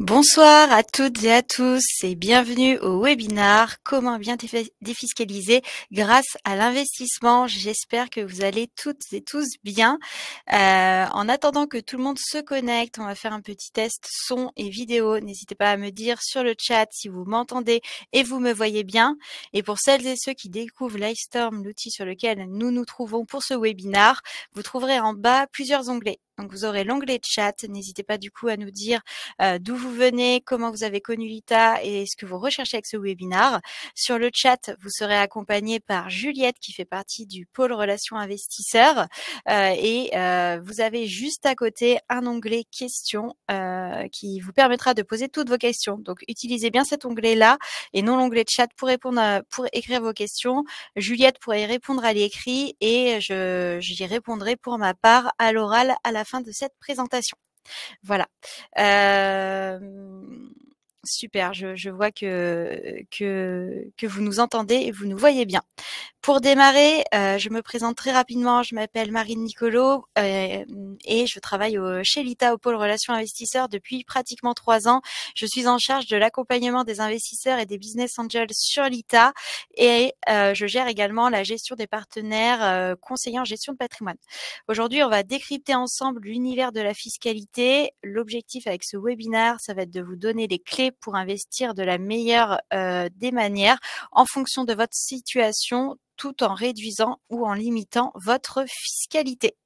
Bonsoir à toutes et à tous et bienvenue au webinaire Comment bien défiscaliser grâce à l'investissement. J'espère que vous allez toutes et tous bien. Euh, en attendant que tout le monde se connecte, on va faire un petit test son et vidéo. N'hésitez pas à me dire sur le chat si vous m'entendez et vous me voyez bien. Et pour celles et ceux qui découvrent Livestorm, l'outil sur lequel nous nous trouvons pour ce webinaire, vous trouverez en bas plusieurs onglets donc vous aurez l'onglet chat. N'hésitez pas du coup à nous dire euh, d'où vous venez, comment vous avez connu l'ITA et ce que vous recherchez avec ce webinar. Sur le chat, vous serez accompagné par Juliette qui fait partie du pôle relations investisseurs euh, et euh, vous avez juste à côté un onglet questions qui vous permettra de poser toutes vos questions. Donc utilisez bien cet onglet là et non l'onglet chat pour répondre pour écrire vos questions. Juliette pourrait y répondre à l'écrit et je j'y répondrai pour ma part à l'oral à la fin de cette présentation. Voilà. Euh, Super, je, vois que, que, que, vous nous entendez et vous nous voyez bien. Pour démarrer, euh, je me présente très rapidement. Je m'appelle Marine Nicolo euh, et je travaille chez l'ITA au pôle relations investisseurs depuis pratiquement trois ans. Je suis en charge de l'accompagnement des investisseurs et des business angels sur l'ITA et euh, je gère également la gestion des partenaires conseillers en gestion de patrimoine. Aujourd'hui, on va décrypter ensemble l'univers de la fiscalité. L'objectif avec ce webinaire, ça va être de vous donner les clés pour investir de la meilleure euh, des manières en fonction de votre situation tout en réduisant ou en limitant votre fiscalité.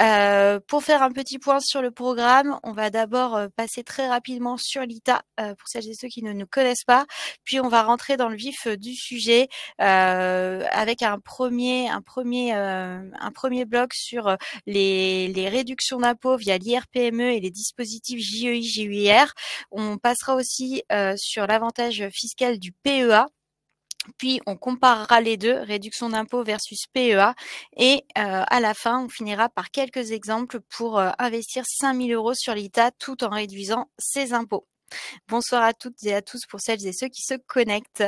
Euh, pour faire un petit point sur le programme, on va d'abord euh, passer très rapidement sur l'ITA euh, pour celles et ceux qui ne nous connaissent pas, puis on va rentrer dans le vif du sujet avec un premier, un premier, un premier bloc sur les, les réductions d'impôts via l'IRPME et les dispositifs JEI, JUIR. On passera aussi sur l'avantage fiscal du PEA puis on comparera les deux, réduction d'impôts versus PEA. Et euh, à la fin, on finira par quelques exemples pour euh, investir investir 5000 euros sur l'ITA tout en réduisant ses impôts. Bonsoir à toutes et à tous pour celles et ceux qui se connectent.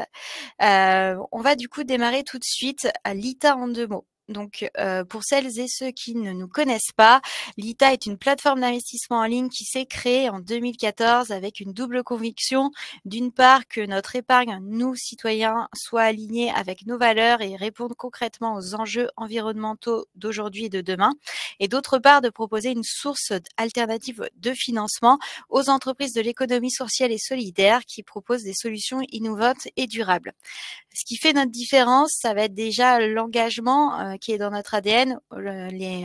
Euh, on va du coup démarrer tout de suite à l'ITA en deux mots. Donc, euh, pour celles et ceux qui ne nous connaissent pas, l'ITA est une plateforme d'investissement en ligne qui s'est créée en 2014 avec une double conviction. D'une part, que notre épargne, nous, citoyens, soit alignée avec nos valeurs et réponde concrètement aux enjeux environnementaux d'aujourd'hui et de demain. Et d'autre part, de proposer une source alternative de financement aux entreprises de l'économie sociale et solidaire qui proposent des solutions innovantes et durables. Ce qui fait notre différence, ça va être déjà l'engagement euh, qui est dans notre ADN.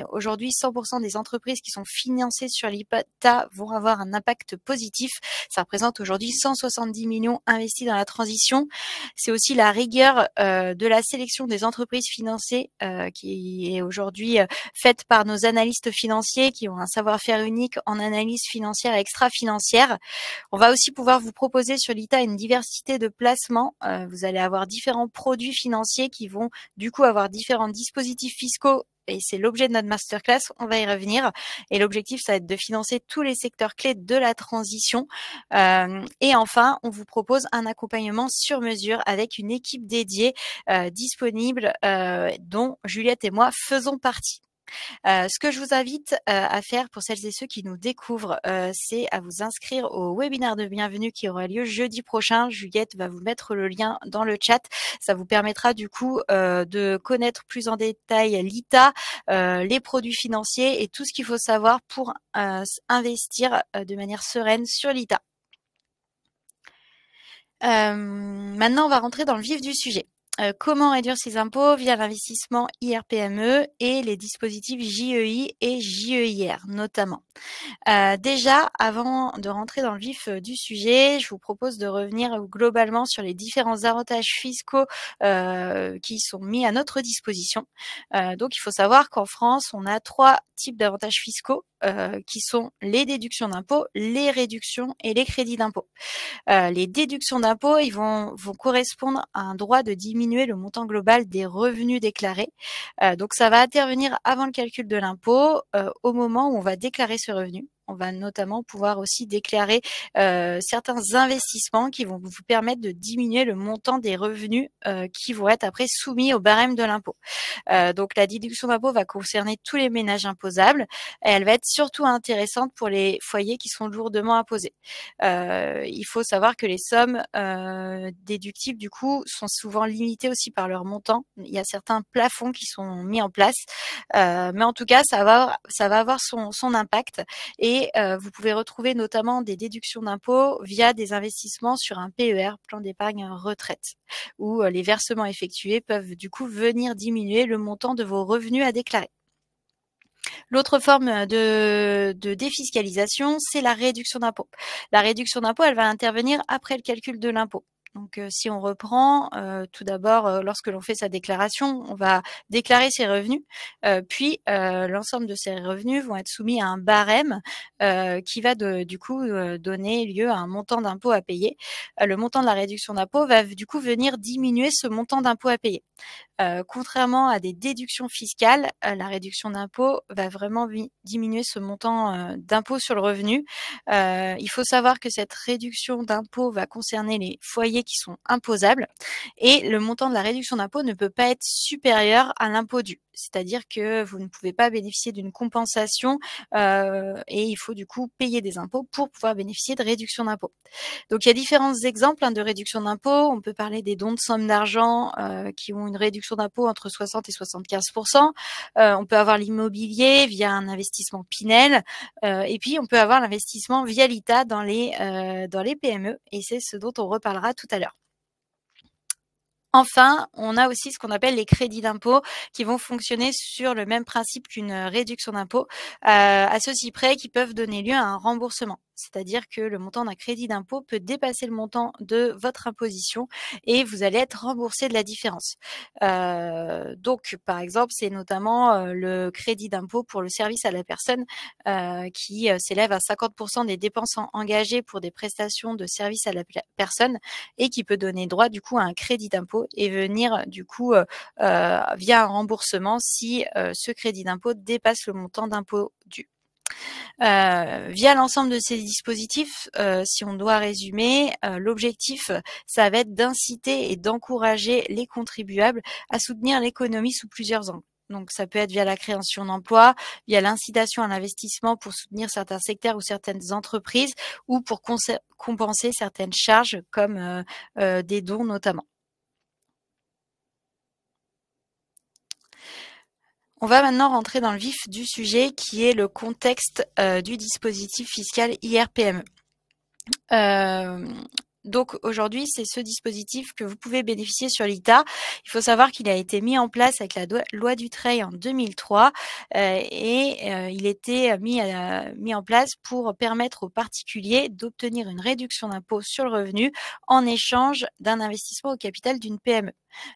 Aujourd'hui, 100% des entreprises qui sont financées sur l'IPATA vont avoir un impact positif. Ça représente aujourd'hui 170 millions investis dans la transition. C'est aussi la rigueur euh, de la sélection des entreprises financées euh, qui est aujourd'hui euh, faite par nos analystes financiers qui ont un savoir-faire unique en analyse financière et extra-financière. On va aussi pouvoir vous proposer sur l'ITA une diversité de placements. vous allez avoir différents produits financiers qui vont du coup avoir différentes dispositions fiscaux et c'est l'objet de notre masterclass, on va y revenir. Et l'objectif, ça va être de financer tous les secteurs clés de la transition. Euh, et enfin, on vous propose un accompagnement sur mesure avec une équipe dédiée euh, disponible, euh, dont Juliette et moi faisons partie ce que je vous invite à faire pour celles et ceux qui nous découvrent, c'est à vous inscrire au webinaire de bienvenue qui aura lieu jeudi prochain. Juliette va vous mettre le lien dans le chat. Ça vous permettra du coup de connaître plus en détail l'ITA, les produits financiers et tout ce qu'il faut savoir pour investir de manière sereine sur l'ITA. maintenant, on va rentrer dans le vif du sujet. Euh, comment réduire ses impôts via l'investissement IRPME et les dispositifs JEI et JEIR notamment. Euh, déjà, avant de rentrer dans le vif euh, du sujet, je vous propose de revenir globalement sur les différents avantages fiscaux qui sont mis à notre disposition. donc, il faut savoir qu'en France, on a trois types d'avantages fiscaux euh, qui sont les déductions d'impôts, les réductions et les crédits d'impôts. Euh, les déductions d'impôts, ils vont, vont correspondre à un droit de diminuer le montant global des revenus déclarés. Euh, donc ça va intervenir avant le calcul de l'impôt, au moment où on va déclarer ce revenu on va notamment pouvoir aussi déclarer euh, certains investissements qui vont vous permettre de diminuer le montant des revenus euh, qui vont être après soumis au barème de l'impôt. Euh, donc la déduction d'impôt va concerner tous les ménages imposables et elle va être surtout intéressante pour les foyers qui sont lourdement imposés. il faut savoir que les sommes déductibles du coup sont souvent limitées aussi par leur montant. Il y a certains plafonds qui sont mis en place, mais en tout cas ça va ça va avoir son, son impact et et euh, vous pouvez retrouver notamment des déductions d'impôts via des investissements sur un PER, plan d'épargne retraite, où euh, les versements effectués peuvent du coup venir diminuer le montant de vos revenus à déclarer. L'autre forme de, défiscalisation, c'est la réduction d'impôt. La réduction d'impôt, elle va intervenir après le calcul de l'impôt. Donc, si on reprend, tout d'abord, lorsque l'on fait sa déclaration, on va déclarer ses revenus, puis l'ensemble de ces revenus vont être soumis à un barème qui va du coup donner lieu à un montant d'impôt à payer. le montant de la réduction d'impôt va du coup venir diminuer ce montant d'impôt à payer. contrairement à des déductions fiscales, la réduction d'impôt va vraiment diminuer ce montant d'impôt sur le revenu. il faut savoir que cette réduction d'impôt va concerner les foyers qui sont imposables et le montant de la réduction d'impôt ne peut pas être supérieur à l'impôt dû. C'est-à-dire que vous ne pouvez pas bénéficier d'une compensation euh, et il faut du coup payer des impôts pour pouvoir bénéficier de réduction d'impôt. Donc il y a différents exemples hein, de réduction d'impôt. On peut parler des dons de sommes d'argent euh, qui ont une réduction d'impôt entre 60 et 75 euh, On peut avoir l'immobilier via un investissement Pinel et puis on peut avoir l'investissement via l'ITA dans les dans les PME et c'est ce dont on reparlera tout à alors. Enfin, on a aussi ce qu'on appelle les crédits d'impôt qui vont fonctionner sur le même principe qu'une euh, réduction d'impôt, euh, à ceci près qui peuvent donner lieu à un remboursement. C'est-à-dire que le montant d'un crédit d'impôt peut dépasser le montant de votre imposition et vous allez être remboursé de la différence. Euh, donc, par exemple, c'est notamment le crédit d'impôt pour le service à la personne qui s'élève à 50% des dépenses engagées pour des prestations de service à la personne et qui peut donner droit du coup à un crédit d'impôt et venir du coup euh, euh, via un remboursement si euh, ce crédit d'impôt dépasse le montant d'impôt dû. via l'ensemble de ces dispositifs, si on doit résumer, l'objectif, ça va être d'inciter et d'encourager les contribuables à soutenir l'économie sous plusieurs angles. Donc ça peut être via la création d'emplois, via l'incitation à l'investissement pour soutenir certains secteurs ou certaines entreprises ou pour compenser certaines charges comme des dons notamment. On va maintenant rentrer dans le vif du sujet qui est le contexte euh, du dispositif fiscal IRPME. Euh, donc aujourd'hui, c'est ce dispositif que vous pouvez bénéficier sur l'ITA. Il faut savoir qu'il a été mis en place avec la loi du Trail en 2003 euh, et il était mis, mis en place pour permettre aux particuliers d'obtenir une réduction d'impôt sur le revenu en échange d'un investissement au capital d'une PME.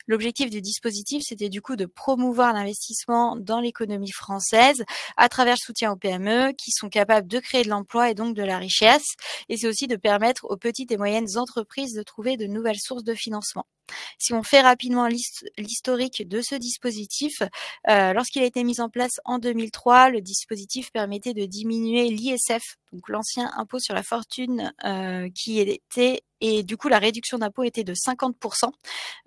L'objectif du dispositif, c'était du coup de promouvoir l'investissement dans l'économie française à travers le soutien aux PME qui sont capables de créer de l'emploi et donc de la richesse. Et c'est aussi de permettre aux petites et moyennes entreprises de trouver de nouvelles sources de financement. Si on fait rapidement l'historique de ce dispositif, euh, lorsqu'il a été mis en place en 2003, le dispositif permettait de diminuer l'ISF, donc l'ancien impôt sur la fortune, euh, qui était et du coup la réduction d'impôt était de 50%.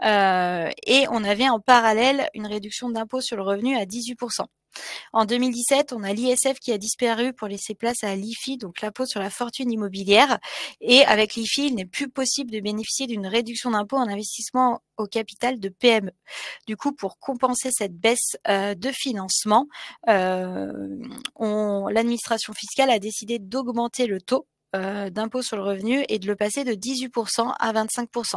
Euh, et on avait en parallèle une réduction d'impôt sur le revenu à 18%. En 2017, on a l'ISF qui a disparu pour laisser place à l'IFI, donc l'impôt sur la fortune immobilière. Et avec l'IFI, il n'est plus possible de bénéficier d'une réduction d'impôt en investissement au capital de PME. Du coup, pour compenser cette baisse euh, de financement, euh, l'administration fiscale a décidé d'augmenter le taux euh, d'impôt sur le revenu et de le passer de 18% à 25%.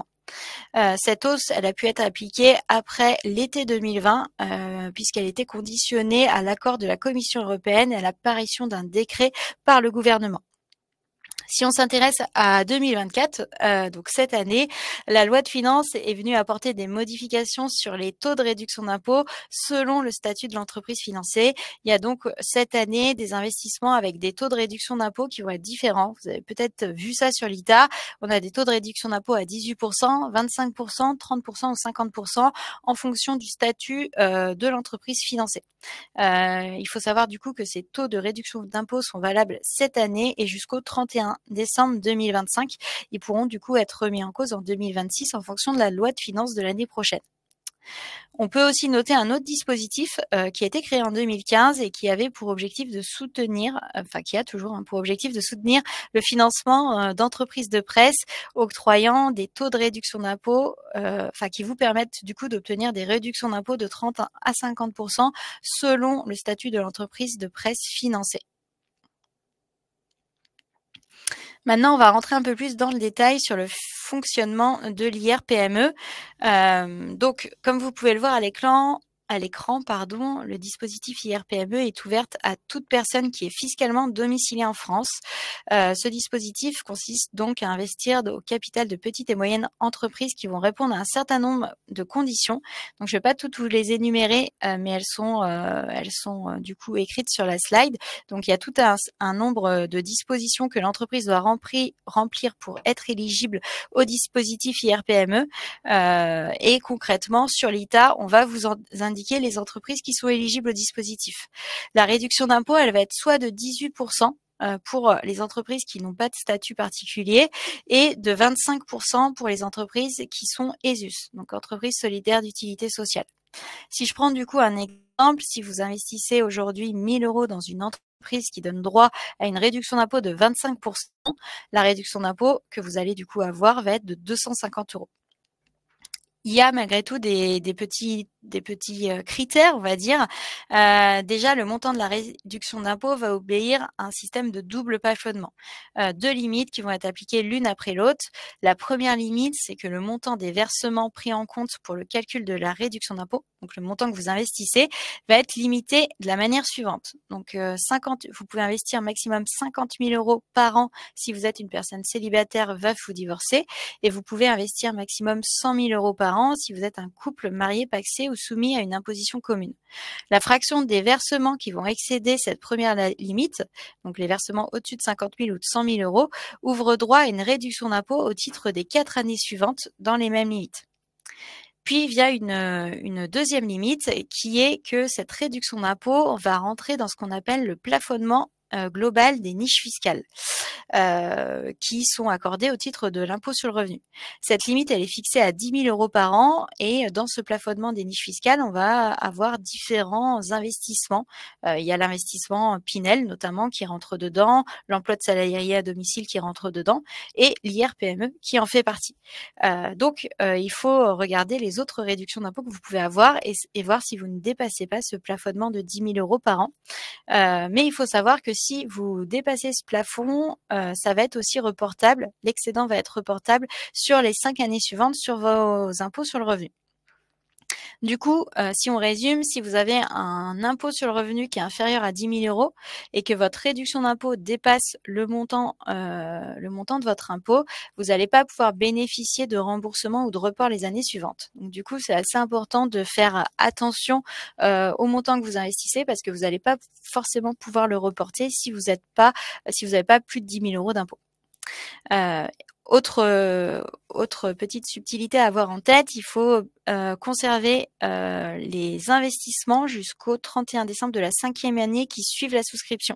Euh, cette hausse, elle a pu être appliquée après l'été 2020, euh, puisqu'elle était conditionnée à l'accord de la Commission européenne et à l'apparition d'un décret par le gouvernement. Si on s'intéresse à 2024, euh, donc cette année, la loi de finances est venue apporter des modifications sur les taux de réduction d'impôts selon le statut de l'entreprise financée. Il y a donc cette année des investissements avec des taux de réduction d'impôts qui vont être différents. Vous avez peut-être vu ça sur l'ITA. On a des taux de réduction d'impôts à 18%, 25%, 30% ou 50% en fonction du statut euh, de l'entreprise financée. Euh, il faut savoir du coup que ces taux de réduction d'impôts sont valables cette année et jusqu'au 31 décembre 2025. Ils pourront du coup être remis en cause en 2026 en fonction de la loi de finances de l'année prochaine. On peut aussi noter un autre dispositif euh, qui a été créé en 2015 et qui avait pour objectif de soutenir, enfin qui a toujours hein, pour objectif de soutenir le financement euh, d'entreprises de presse octroyant des taux de réduction d'impôts, euh, enfin qui vous permettent du coup d'obtenir des réductions d'impôts de 30 à 50 selon le statut de l'entreprise de presse financée. Maintenant, on va rentrer un peu plus dans le détail sur le fonctionnement de l'IRPME. Euh, donc, comme vous pouvez le voir à l'écran, à l'écran, pardon, le dispositif IRPME est ouvert à toute personne qui est fiscalement domiciliée en France. Euh, ce dispositif consiste donc à investir au capital de petites et moyennes entreprises qui vont répondre à un certain nombre de conditions. Donc, je ne vais pas toutes vous les énumérer, euh, mais elles sont, euh, elles sont euh, du coup écrites sur la slide. Donc, il y a tout un, un nombre de dispositions que l'entreprise doit remplir pour être éligible au dispositif IRPME. et concrètement, sur l'ITA, on va vous en, indiquer les entreprises qui sont éligibles au dispositif. La réduction d'impôt, elle va être soit de 18% pour euh, euh, les entreprises qui n'ont pas de statut particulier et de 25% pour les entreprises qui sont ESUS, donc entreprises solidaires d'utilité sociale. Si je prends du coup un exemple, si vous investissez aujourd'hui 1000 euros dans une entreprise qui donne droit à une réduction d'impôt de 25%, la réduction d'impôt que vous allez du coup avoir va être de 250 euros. Il y a malgré tout des, des petits des petits euh, critères, on va dire. Euh, déjà, le montant de la réduction d'impôt va obéir à un système de double plafonnement. Euh, deux limites qui vont être appliquées l'une après l'autre. La première limite, c'est que le montant des versements pris en compte pour le calcul de la réduction d'impôt, donc le montant que vous investissez, va être limité de la manière suivante. Donc, 50, vous pouvez investir maximum 50 000 euros par an si vous êtes une personne célibataire, veuf ou divorcée, et vous pouvez investir maximum 100 000 euros par an si vous êtes un couple marié, paxé ou soumis à une imposition commune. La fraction des versements qui vont excéder cette première limite, donc les versements au-dessus de 50 000 ou de 100 000 euros, ouvre droit à une réduction d'impôt au titre des quatre années suivantes dans les mêmes limites. Puis via une, une, deuxième limite qui est que cette réduction d'impôt va rentrer dans ce qu'on appelle le plafonnement euh, globale des niches fiscales euh, qui sont accordées au titre de l'impôt sur le revenu. Cette limite, elle est fixée à 10 000 euros par an et dans ce plafonnement des niches fiscales, on va avoir différents investissements. Euh, il y a l'investissement Pinel notamment qui rentre dedans, l'emploi de salariés à domicile qui rentre dedans et l'IRPME qui en fait partie. donc, il faut regarder les autres réductions d'impôts que vous pouvez avoir et, et, voir si vous ne dépassez pas ce plafonnement de 10 000 euros par an. mais il faut savoir que si si vous dépassez ce plafond, euh, ça va être aussi reportable, l'excédent va être reportable sur les cinq années suivantes sur vos impôts sur le revenu. Du coup, euh, si on résume, si vous avez un impôt sur le revenu qui est inférieur à 10 000 euros et que votre réduction d'impôt dépasse le montant, euh, le montant de votre impôt, vous n'allez pas pouvoir bénéficier de remboursement ou de report les années suivantes. Donc, du coup, c'est assez important de faire attention euh, au montant que vous investissez parce que vous n'allez pas forcément pouvoir le reporter si vous pas, si vous n'avez pas plus de 10 000 euros d'impôt autre, euh, autre petite subtilité à avoir en tête, il faut euh, conserver euh, les investissements jusqu'au 31 décembre de la cinquième année qui suivent la souscription.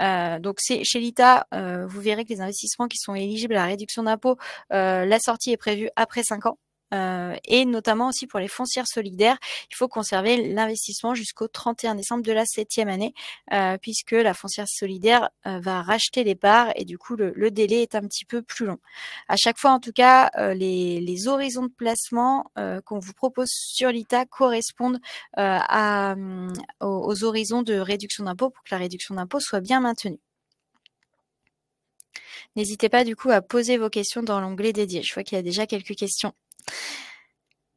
donc c'est chez l'ITA, vous verrez que les investissements qui sont éligibles à la réduction d'impôt, la sortie est prévue après cinq ans. Euh, et notamment aussi pour les foncières solidaires, il faut conserver l'investissement jusqu'au 31 décembre de la septième année, euh, puisque la foncière solidaire euh, va racheter les parts et du coup le, délai est un petit peu plus long. À chaque fois, en tout cas, les, horizons de placement qu'on vous propose sur l'ITA correspondent mm, aux, aux horizons de réduction d'impôt pour que la réduction d'impôt soit bien maintenue. N'hésitez pas du coup à poser vos questions dans l'onglet dédié. Je vois qu'il y a déjà quelques questions.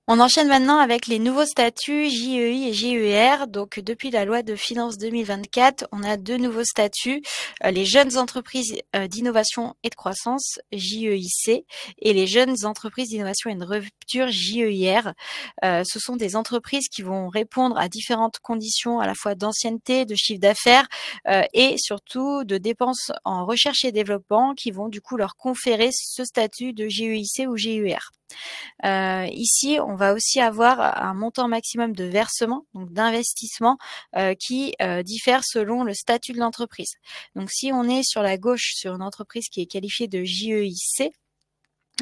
On enchaîne maintenant avec les nouveaux statuts JEI et GER. Donc depuis la loi de finances 2024, on a deux nouveaux statuts, euh, les jeunes entreprises euh, d'innovation et de croissance, JEIC, et les jeunes entreprises d'innovation et de rupture, JEIR. Euh, ce sont des entreprises qui vont répondre à différentes conditions à la fois d'ancienneté, de chiffre d'affaires et surtout de dépenses en recherche et développement qui vont du coup leur conférer ce statut de JEIC ou JER. Euh, ici, on va aussi avoir un montant maximum de versement, donc d'investissement, euh, qui euh, diffère selon le statut de l'entreprise. Donc si on est sur la gauche sur une entreprise qui est qualifiée de JEIC,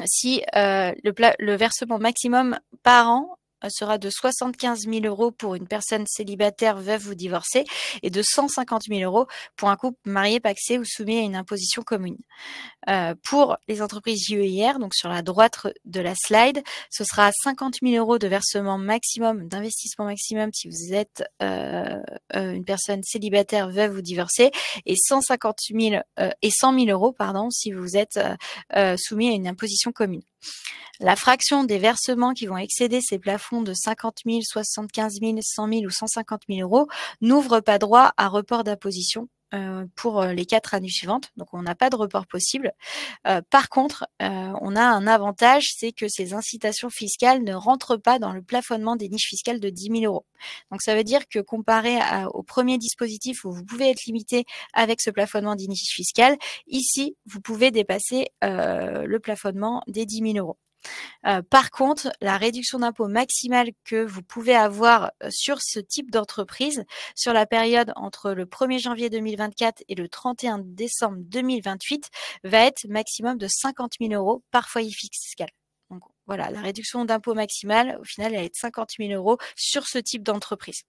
si euh, le, le versement maximum par an sera de 75 000 euros pour une personne célibataire, veuve ou divorcée et de 150 000 euros pour un couple marié, paxé ou soumis à une imposition commune. Euh, pour les entreprises UEIR, donc sur la droite de la slide, ce sera 50 000 euros de versement maximum, d'investissement maximum si vous êtes euh, euh, une personne célibataire, veuve ou divorcée et 150 000 et 100 000 euros pardon si vous êtes soumis à une imposition commune. La fraction des versements qui vont excéder ces plafonds de 50 000, 75 000, 100 000 ou 150 000 euros n'ouvre pas droit à report d'imposition euh, pour euh, les quatre années suivantes. Donc on n'a pas de report possible. Euh, par contre, on a un avantage, c'est que ces incitations fiscales ne rentrent pas dans le plafonnement des niches fiscales de 10 000 euros. Donc ça veut dire que comparé au premier dispositif où vous pouvez être limité avec ce plafonnement des niches fiscales, ici, vous pouvez dépasser le plafonnement des 10 000 euros. Euh, par contre, la réduction d'impôt maximale que vous pouvez avoir euh, sur ce type d'entreprise sur la période entre le 1er janvier 2024 et le 31 décembre 2028 va être maximum de 50 000 euros par foyer fiscal. Donc voilà, la réduction d'impôt maximale, au final, elle est de 50 000 euros sur ce type d'entreprise.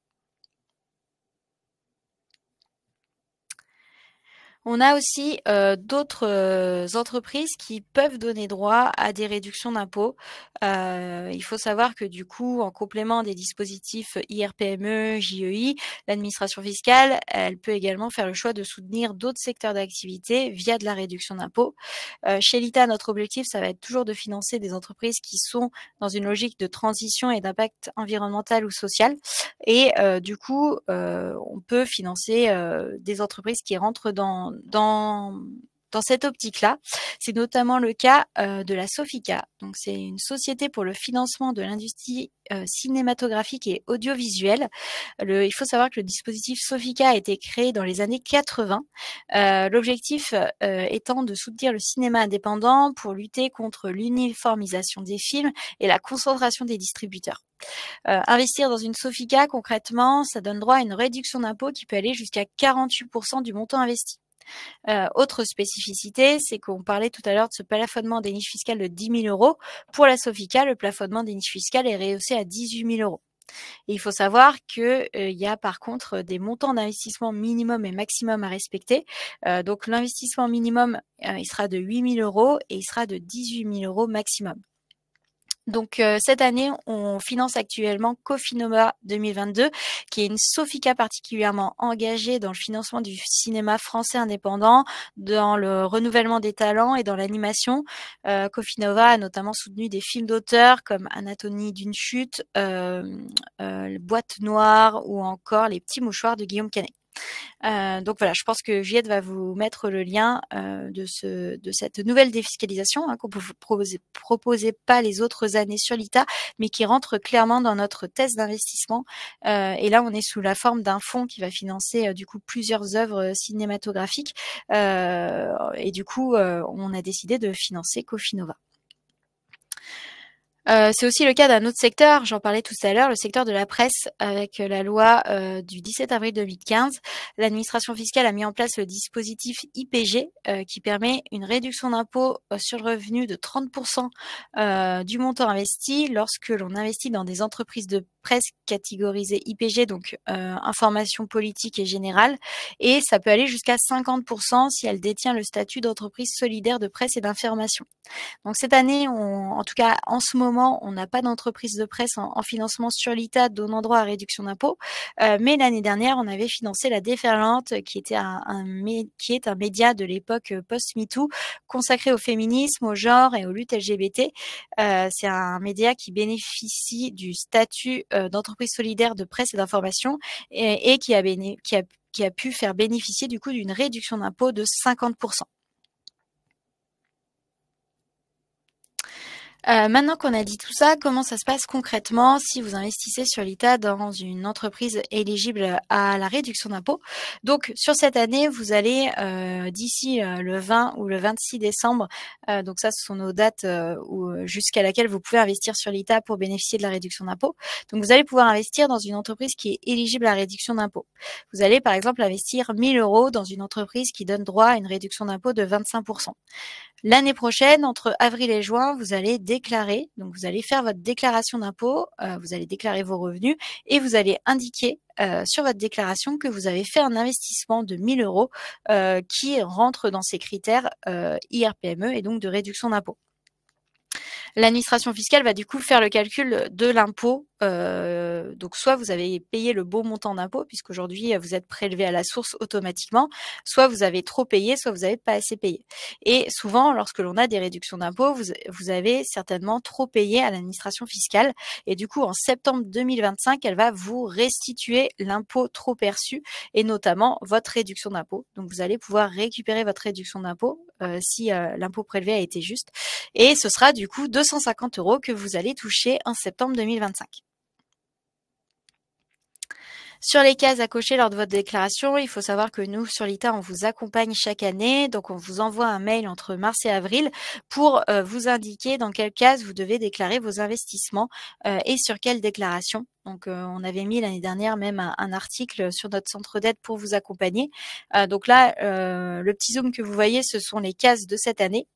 On a aussi euh, d'autres euh, entreprises qui peuvent donner droit à des réductions d'impôts. Euh, il faut savoir que du coup, en complément des dispositifs IRPME, JEI, l'administration fiscale, elle peut également faire le choix de soutenir d'autres secteurs d'activité via de la réduction d'impôts. chez l'ITA, notre objectif, ça va être toujours de financer des entreprises qui sont dans une logique de transition et d'impact environnemental ou social. Et du coup, on peut financer des entreprises qui rentrent dans dans, dans cette optique-là. C'est notamment le cas euh, de la Sofica. Donc, c'est une société pour le financement de l'industrie euh, cinématographique et audiovisuelle. Le, il faut savoir que le dispositif Sofica a été créé dans les années 80. Euh, l'objectif étant de soutenir le cinéma indépendant pour lutter contre l'uniformisation des films et la concentration des distributeurs. investir dans une Sofica, concrètement, ça donne droit à une réduction d'impôt qui peut aller jusqu'à 48% du montant investi. Euh, autre spécificité, c'est qu'on parlait tout à l'heure de ce plafonnement des niches fiscales de 10 000 euros. Pour la Sofica, le plafonnement des niches fiscales est rehaussé à 18 000 euros. il faut savoir qu'il euh, y a par contre des montants d'investissement minimum et maximum à respecter. Euh, donc l'investissement minimum, il sera de 8 000 euros et il sera de 18 000 euros maximum. Donc euh, cette année, on finance actuellement Cofinova 2022, qui est une Sofica particulièrement engagée dans le financement du cinéma français indépendant, dans le renouvellement des talents et dans l'animation. Euh, Cofinova a notamment soutenu des films d'auteurs comme Anatomie d'une chute, euh, Boîte noire ou encore Les petits mouchoirs de Guillaume Canet. Euh, donc voilà, je pense que Viette va vous mettre le lien euh, de, ce, de cette nouvelle défiscalisation hein, qu'on ne proposait, pas les autres années sur l'ITA, mais qui rentre clairement dans notre thèse d'investissement. Euh, et là, on est sous la forme d'un fonds qui va financer du coup plusieurs œuvres cinématographiques. et du coup, on a décidé de financer Cofinova. Euh, c'est aussi le cas d'un autre secteur, j'en parlais tout à l'heure, le secteur de la presse, avec euh, la loi euh, du 17 avril 2015. L'administration fiscale a mis en place le dispositif IPG qui permet une réduction d'impôt sur le revenu de 30% du montant investi lorsque l'on investit dans des entreprises de presse catégorisée IPG, donc euh, information politique et générale, et ça peut aller jusqu'à 50% si elle détient le statut d'entreprise solidaire de presse et d'information. Donc cette année, en tout cas en ce moment, on n'a pas d'entreprise de presse en, financement sur l'ITA donnant droit à réduction d'impôts, euh, mais l'année dernière, on avait financé la déferlante qui était un, qui est un média de l'époque euh, post-MeToo consacré au féminisme, au genre et aux luttes LGBT. C'est un média qui bénéficie du statut euh, d'entreprises solidaires de presse et d'information et, qui, a qui a pu faire bénéficier du coup d'une réduction d'impôt de 50%. Euh, maintenant qu'on a dit tout ça, comment ça se passe concrètement si vous investissez sur l'ITA dans une entreprise éligible à la réduction d'impôts? Donc sur cette année, vous allez euh, d'ici euh, le 20 ou le 26 décembre, donc ça ce sont nos dates jusqu'à laquelle vous pouvez investir sur l'ITA pour bénéficier de la réduction d'impôts. Donc vous allez pouvoir investir dans une entreprise qui est éligible à la réduction d'impôt. Vous allez par exemple investir 1000 euros dans une entreprise qui donne droit à une réduction d'impôt de 25%. L'année prochaine, entre avril et juin, vous allez déclarer, donc vous allez faire votre déclaration d'impôt, euh, vous allez déclarer vos revenus et vous allez indiquer euh, sur votre déclaration que vous avez fait un investissement de 1000 euros euh, qui rentre dans ces critères IRPME et donc de réduction d'impôt l'administration fiscale va du coup faire le calcul de l'impôt. Euh, donc soit vous avez payé le bon montant d'impôt, puisqu'aujourd'hui vous êtes prélevé à la source automatiquement, soit vous avez trop payé, soit vous n'avez pas assez payé. Et souvent, lorsque l'on a des réductions d'impôt, vous, avez certainement trop payé à l'administration fiscale. Et du coup, en septembre 2025, elle va vous restituer l'impôt trop perçu et notamment votre réduction d'impôt. Donc vous allez pouvoir récupérer votre réduction d'impôt euh, si euh, l'impôt prélevé a été juste. Et ce sera du coup de 250 euros que vous allez toucher en septembre 2025. Sur les cases à cocher lors de votre déclaration, il faut savoir que nous, sur l'ITA, on vous accompagne chaque année. Donc, on vous envoie un mail entre mars et avril pour euh, vous indiquer dans quelle case vous devez déclarer vos investissements euh, et sur quelle déclaration donc, euh, on avait mis l'année dernière même un, article sur notre centre d'aide pour vous accompagner. Euh, donc là, euh, le petit zoom que vous voyez, ce sont les cases de cette année.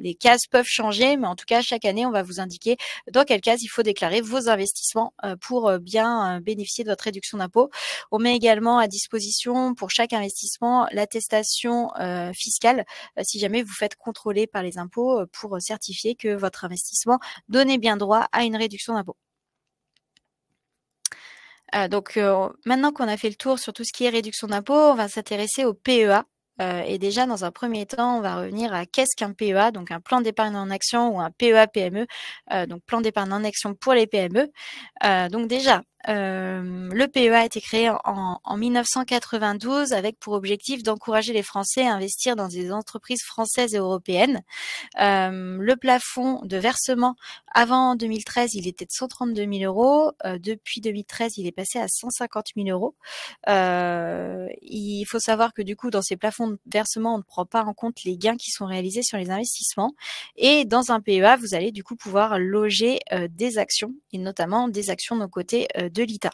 les cases peuvent changer, mais en tout cas, chaque année, on va vous indiquer dans quelle case il faut déclarer vos investissements pour bien bénéficier de votre réduction d'impôt. On met également à disposition pour chaque investissement l'attestation fiscale, si jamais vous faites contrôler par les impôts pour certifier que votre investissement donnait bien droit à une réduction d'impôt. Euh, donc euh, maintenant qu'on a fait le tour sur tout ce qui est réduction d'impôts, on va s'intéresser au PEA. Euh, et déjà, dans un premier temps, on va revenir à qu'est-ce qu'un PEA, donc un plan d'épargne en action ou un PEA PME, donc plan d'épargne en action pour les PME. donc déjà, euh, le PEA a été créé en, 1992 avec pour objectif d'encourager les Français à investir dans des entreprises françaises et européennes. Euh, le plafond de versement avant 2013, il était de 132 000 euros. Euh, depuis 2013, il est passé à 150 000 euros. il faut savoir que du coup, dans ces plafonds de versement, on ne prend pas en compte les gains qui sont réalisés sur les investissements. Et dans un PEA, vous allez du coup pouvoir loger des actions et notamment des actions de côté de l'ITA.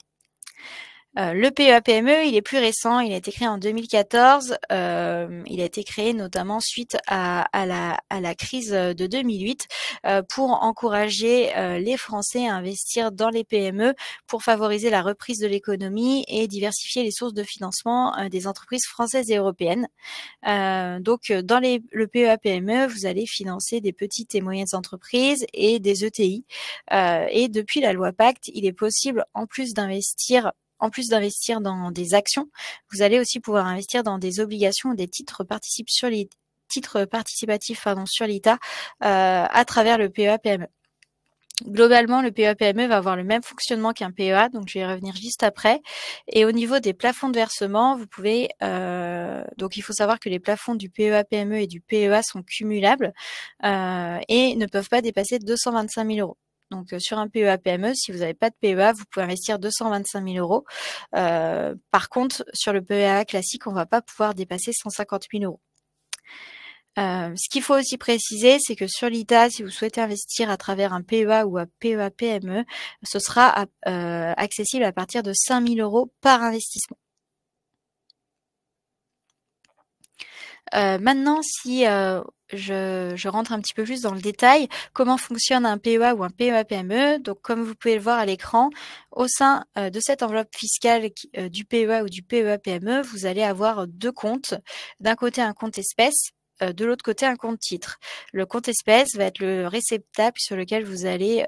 Euh, le PEAPME, e, il est plus récent, il a été créé en 2014. Euh, il a été créé notamment suite à, la, à la, crise de 2008 euh, pour encourager les Français à investir dans les PME pour favoriser la reprise de l'économie et diversifier les sources de financement des entreprises françaises et européennes. donc, dans les, le PEA-PME, e, vous allez financer des petites et moyennes entreprises et des ETI. et depuis la loi Pacte, il est possible, en plus d'investir en plus d'investir dans des actions, vous allez aussi pouvoir investir dans des obligations ou des titres sur les titres participatifs pardon, sur l'ITA euh, à travers le PEA PME. Globalement, le PEA PME va avoir le même fonctionnement qu'un PEA, donc je vais y revenir juste après. Et au niveau des plafonds de versement, vous pouvez euh, donc il faut savoir que les plafonds du PEA PME et du PEA sont cumulables euh, et ne peuvent pas dépasser 225 000 euros. Donc euh, sur un PEA PME, si vous n'avez pas de PEA, vous pouvez investir 225 000 euros. Euh, par contre, sur le PEA classique, on ne va pas pouvoir dépasser 150 000 euros. Euh, ce qu'il faut aussi préciser, c'est que sur l'ITA, si vous souhaitez investir à travers un PEA ou un PEA PME, ce sera accessible à partir de 5 000 euros par investissement. maintenant, si je, rentre un petit peu plus dans le détail comment fonctionne un PEA ou un PEA PME. Donc, comme vous pouvez le voir à l'écran, au sein euh, de cette enveloppe fiscale euh, du PEA ou du PEA PME, vous allez avoir deux comptes. D'un côté, un compte espèce euh, de l'autre côté un compte titre. Le compte espèce va être le réceptacle sur lequel vous allez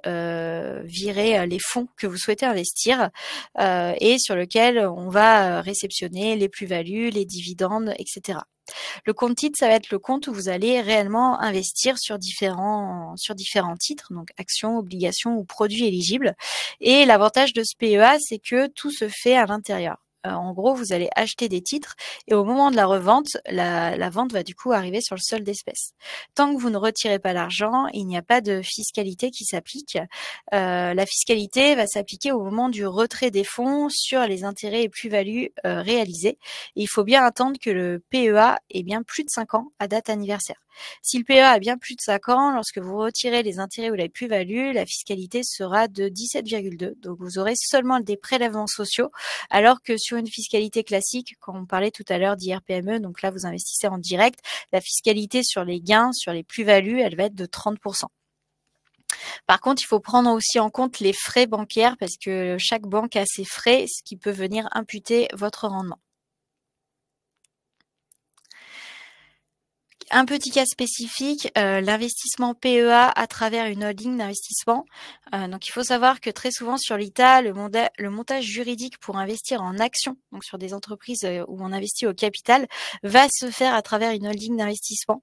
virer les fonds que vous souhaitez investir et sur lequel on va réceptionner les plus-values, les dividendes, etc. Le compte titre, ça va être le compte où vous allez réellement investir sur différents, sur différents titres, donc actions, obligations ou produits éligibles. Et l'avantage de ce PEA, c'est que tout se fait à l'intérieur. Euh, en gros, vous allez acheter des titres et au moment de la revente, la, vente va du coup arriver sur le sol d'espèces. Tant que vous ne retirez pas l'argent, il n'y a pas de fiscalité qui s'applique. Euh, la fiscalité va s'appliquer au moment du retrait des fonds sur les intérêts et plus-values euh, réalisés. il faut bien attendre que le PEA ait bien plus de 5 ans à date anniversaire. Si le PEA a bien plus de 5 ans, lorsque vous retirez les intérêts ou les plus values la fiscalité sera de 17,2. Donc vous aurez seulement des prélèvements sociaux, alors que sur une fiscalité classique, quand on parlait tout à l'heure d'IRPME, donc là vous investissez en direct, la fiscalité sur les gains, sur les plus-values, elle va être de 30%. Par contre, il faut prendre aussi en compte les frais bancaires parce que chaque banque a ses frais, ce qui peut venir imputer votre rendement. un petit cas spécifique, euh, l'investissement PEA à travers une holding d'investissement. Euh, donc il faut savoir que très souvent sur l'ITA, le, montage juridique pour investir en action, donc sur des entreprises euh, où on investit au capital, va se faire à travers une holding d'investissement.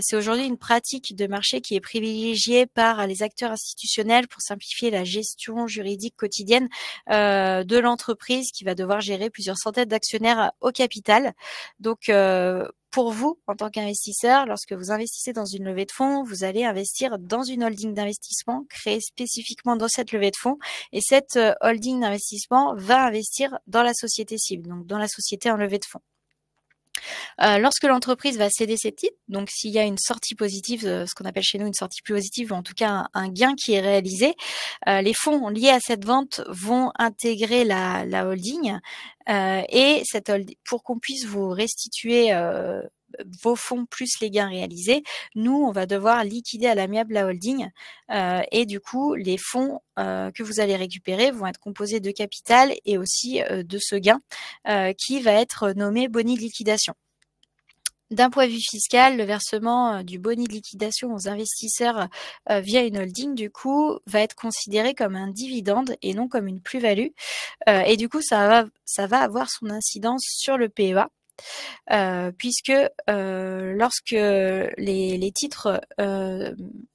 C'est aujourd'hui une pratique de marché qui est privilégiée par les acteurs institutionnels pour simplifier la gestion juridique quotidienne de l'entreprise qui va devoir gérer plusieurs centaines d'actionnaires au capital. Donc pour vous en tant qu'investisseur, lorsque vous investissez dans une levée de fonds, vous allez investir dans une holding d'investissement créée spécifiquement dans cette levée de fonds et cette euh, holding d'investissement va investir dans la société cible, donc dans la société en levée de fonds. Euh, lorsque l'entreprise va céder ses titres, donc s'il y a une sortie positive, euh, ce qu'on appelle chez nous une sortie positive, ou en tout cas un, gain qui est réalisé, euh, les fonds liés à cette vente vont intégrer la, holding et cette pour qu'on puisse vous restituer vos fonds plus les gains réalisés, nous, on va devoir liquider à l'amiable la holding. Euh, et du coup, les fonds euh, que vous allez récupérer vont être composés de capital et aussi euh, de ce gain qui va être nommé boni de liquidation. D'un point de vue fiscal, le versement du boni de liquidation aux investisseurs via une holding, du coup, va être considéré comme un dividende et non comme une plus-value. et du coup, ça va, ça va avoir son incidence sur le PEA puisque lorsque les, titres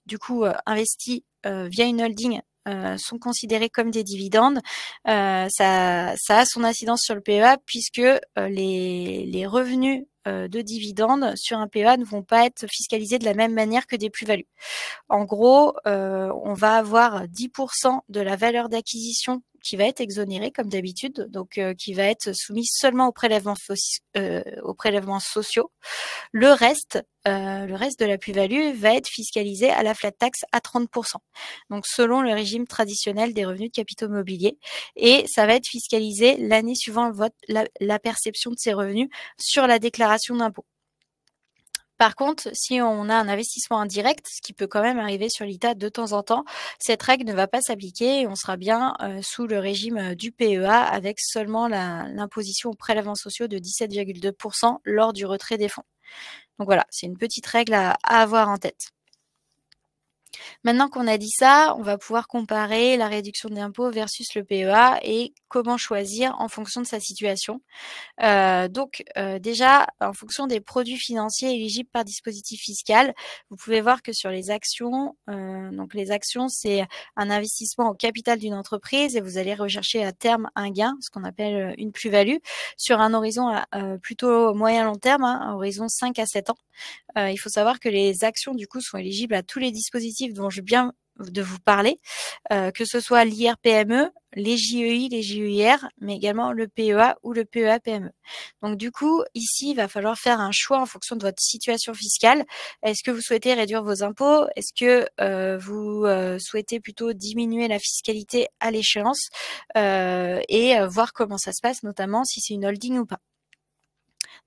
du coup investis via une holding sont considérés comme des dividendes, ça, a son incidence sur le PEA puisque les, les, revenus de dividendes sur un PEA ne vont pas être fiscalisés de la même manière que des plus-values. En gros, on va avoir 10% de la valeur d'acquisition qui va être exonéré comme d'habitude, donc euh, qui va être soumis seulement aux prélèvements, euh, aux prélèvements sociaux. Le reste, euh, le reste de la plus-value va être fiscalisé à la flat tax à 30%, donc selon le régime traditionnel des revenus de capitaux mobiliers, et ça va être fiscalisé l'année suivant le la, la perception de ces revenus sur la déclaration d'impôt. Par contre, si on a un investissement indirect, ce qui peut quand même arriver sur l'ITA de temps en temps, cette règle ne va pas s'appliquer et on sera bien euh, sous le régime euh, du PEA avec seulement l'imposition aux prélèvements sociaux de 17,2% lors du retrait des fonds. Donc voilà, c'est une petite règle à avoir en tête. Maintenant qu'on a dit ça, on va pouvoir comparer la réduction d'impôts versus le PEA et comment choisir en fonction de sa situation. Euh, donc euh, déjà, en fonction des produits financiers éligibles par dispositif fiscal, vous pouvez voir que sur les actions, euh, donc les actions, c'est un investissement au capital d'une entreprise et vous allez rechercher à terme un gain, ce qu'on appelle une plus-value, sur un horizon plutôt moyen-long terme, un hein, horizon 5 à 7 ans. il faut savoir que les actions, du coup, sont éligibles à tous les dispositifs dont je viens de vous parler, euh, que ce soit l'IRPME, les JEI, les JEIR, mais également le PEA ou le PEA-PME. E. Donc du coup, ici, il va falloir faire un choix en fonction de votre situation fiscale. Est-ce que vous souhaitez réduire vos impôts Est-ce que euh, vous euh, souhaitez plutôt diminuer la fiscalité à l'échéance et voir comment ça se passe, notamment si c'est une holding ou pas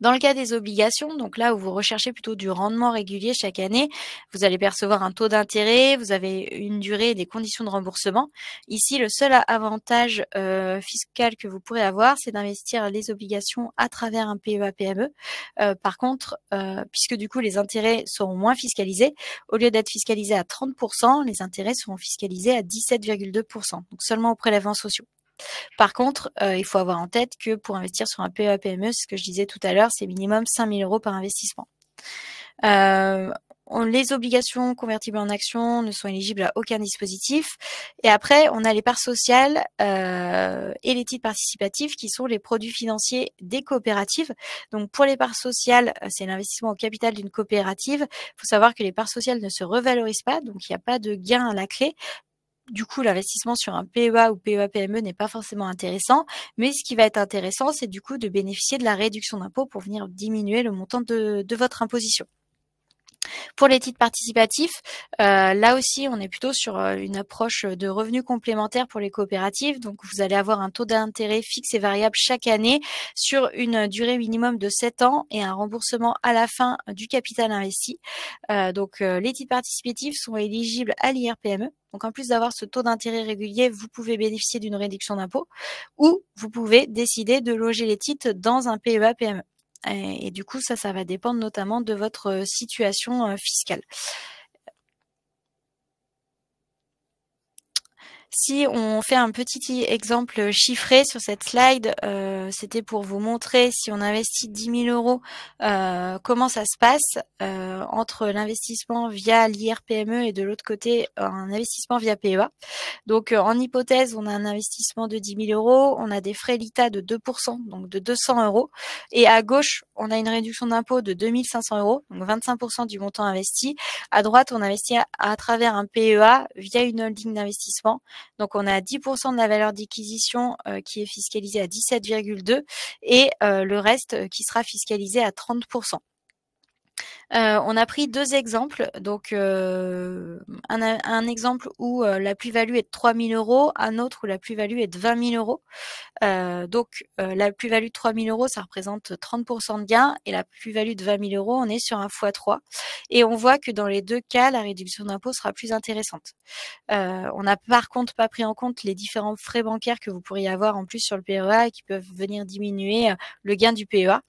dans le cas des obligations, donc là où vous recherchez plutôt du rendement régulier chaque année, vous allez percevoir un taux d'intérêt, vous avez une durée et des conditions de remboursement. Ici, le seul avantage euh, fiscal que vous pourrez avoir, c'est d'investir les obligations à travers un PEA-PME. E. Euh, par contre, euh, puisque du coup les intérêts seront moins fiscalisés, au lieu d'être fiscalisés à 30%, les intérêts seront fiscalisés à 17,2%, donc seulement aux prélèvements sociaux. Par contre, euh, il faut avoir en tête que pour investir sur un PEPME, PME, ce que je disais tout à l'heure, c'est minimum 5000 euros par investissement. Euh, les obligations convertibles en actions ne sont éligibles à aucun dispositif. Et après, on a les parts sociales euh, et les titres participatifs qui sont les produits financiers des coopératives. Donc pour les parts sociales, c'est l'investissement au capital d'une coopérative. Il faut savoir que les parts sociales ne se revalorisent pas, donc il n'y a pas de gain à la clé du coup, l'investissement sur un PEA ou PEA-PME e n'est pas forcément intéressant, mais ce qui va être intéressant, c'est du coup de bénéficier de la réduction d'impôt pour venir diminuer le montant de votre imposition. Pour les titres participatifs, euh, là aussi, on est plutôt sur euh, une approche de revenus complémentaires pour les coopératives. Donc, vous allez avoir un taux d'intérêt fixe et variable chaque année sur une durée minimum de 7 ans et un remboursement à la fin du capital investi. Euh, donc, les titres participatifs sont éligibles à l'IRPME. Donc, en plus d'avoir ce taux d'intérêt régulier, vous pouvez bénéficier d'une réduction d'impôt ou vous pouvez décider de loger les titres dans un PEA-PME. Et, du coup, ça, ça va dépendre notamment de votre euh, situation euh, fiscale. Si on fait un petit exemple euh, chiffré sur cette slide, euh, c'était pour vous montrer si on investit 10 000 euros, euh, comment ça se passe entre l'investissement via l'IRPME et de l'autre côté un investissement via PEA. Donc en hypothèse, on a un investissement de 10 000 euros, on a des frais l'ITA de 2%, donc de 200 euros. Et à gauche, on a une réduction d'impôt de 2500 euros, donc 25% du montant investi. À droite, on investit à travers un PEA via une holding d'investissement donc on a 10% de la valeur d'acquisition euh, qui est fiscalisée à 17,2 et euh, le reste euh, qui sera fiscalisé à 30%. Euh, on a pris deux exemples. Donc, euh, un, exemple où euh, la plus-value est de 3 000 euros, un autre où la plus-value est de 20 000 euros. donc, la plus-value de 3 000 euros, ça représente 30 de gain, et la plus-value de 20 000 euros, on est sur un x3. Et on voit que dans les deux cas, la réduction d'impôt sera plus intéressante. on n'a par contre pas pris en compte les différents frais bancaires que vous pourriez avoir en plus sur le PEA et qui peuvent venir diminuer le gain du PEA.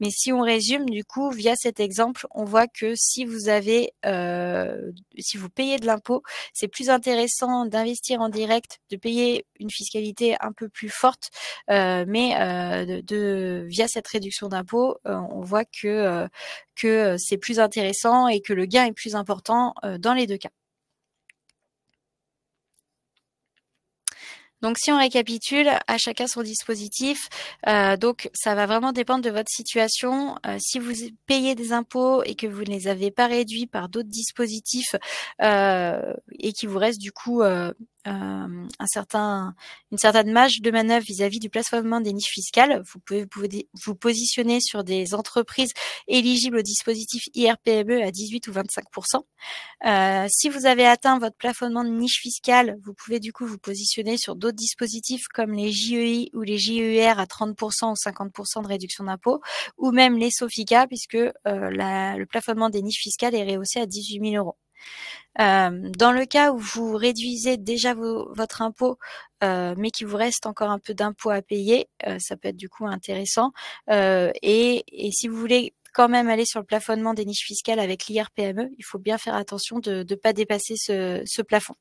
Mais si on résume, du coup, via cet exemple, on voit que si vous avez, euh, si vous payez de l'impôt, c'est plus intéressant d'investir en direct, de payer une fiscalité un peu plus forte, euh, mais euh, de, via cette réduction d'impôt, on voit que que c'est plus intéressant et que le gain est plus important dans les deux cas. Donc si on récapitule, à chacun son dispositif. Euh, donc ça va vraiment dépendre de votre situation. Euh, si vous payez des impôts et que vous ne les avez pas réduits par d'autres dispositifs euh, et qu'il vous reste du coup euh, un certain, une certaine marge de manœuvre vis-à-vis du plafonnement des niches fiscales. Vous pouvez vous positionner sur des entreprises éligibles au dispositif IRPME à 18 ou 25 euh, Si vous avez atteint votre plafonnement de niche fiscale, vous pouvez du coup vous positionner sur d'autres dispositifs comme les JEI ou les JER à 30 ou 50 de réduction d'impôt, ou même les SOFICA puisque euh, le plafonnement des niches fiscales est rehaussé à 18 000 euros. Euh, dans le cas où vous réduisez déjà votre impôt, euh, mais qu'il vous reste encore un peu d'impôt à payer, euh, ça peut être du coup intéressant. Et, si vous voulez quand même aller sur le plafonnement des niches fiscales avec l'IRPME, il faut bien faire attention de ne pas dépasser ce, ce plafond.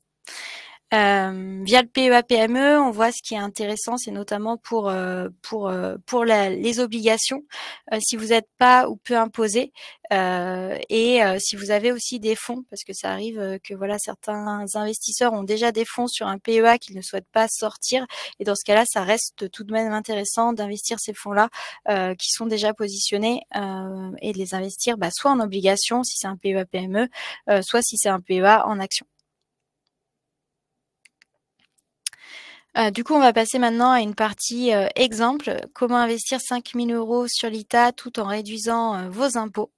Euh, via le PEA-PME, e, on voit ce qui est intéressant, c'est notamment pour euh, pour euh, pour les obligations, si vous n'êtes pas ou peu imposé, et si vous avez aussi des fonds, parce que ça arrive que voilà certains investisseurs ont déjà des fonds sur un PEA qu'ils ne souhaitent pas sortir, et dans ce cas-là, ça reste tout de même intéressant d'investir ces fonds-là qui sont déjà positionnés et de les investir bah, soit en obligation si c'est un PEA-PME, e, soit si c'est un PEA en action. Euh, du coup, on va passer maintenant à une partie euh, exemple. Comment investir 5000 euros sur l'ITA tout en réduisant euh, vos impôts.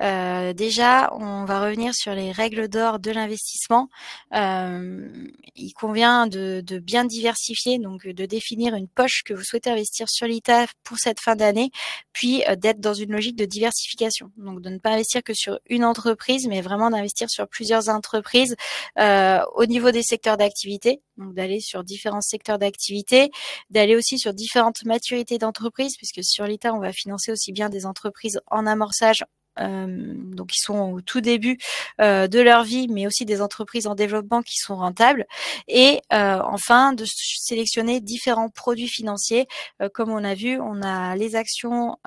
déjà, on va revenir sur les règles d'or de l'investissement. il convient de, de, bien diversifier, donc de définir une poche que vous souhaitez investir sur l'ITA pour cette fin d'année, puis d'être dans une logique de diversification. Donc, de ne pas investir que sur une entreprise, mais vraiment d'investir sur plusieurs entreprises au niveau des secteurs d'activité, donc d'aller sur différents secteur d'activité, d'aller aussi sur différentes maturités d'entreprises, puisque sur l'État, on va financer aussi bien des entreprises en amorçage euh, donc ils sont au tout début euh, de leur vie, mais aussi des entreprises en développement qui sont rentables. Et euh, enfin, de sélectionner différents produits financiers. Euh, comme on a vu, on a les actions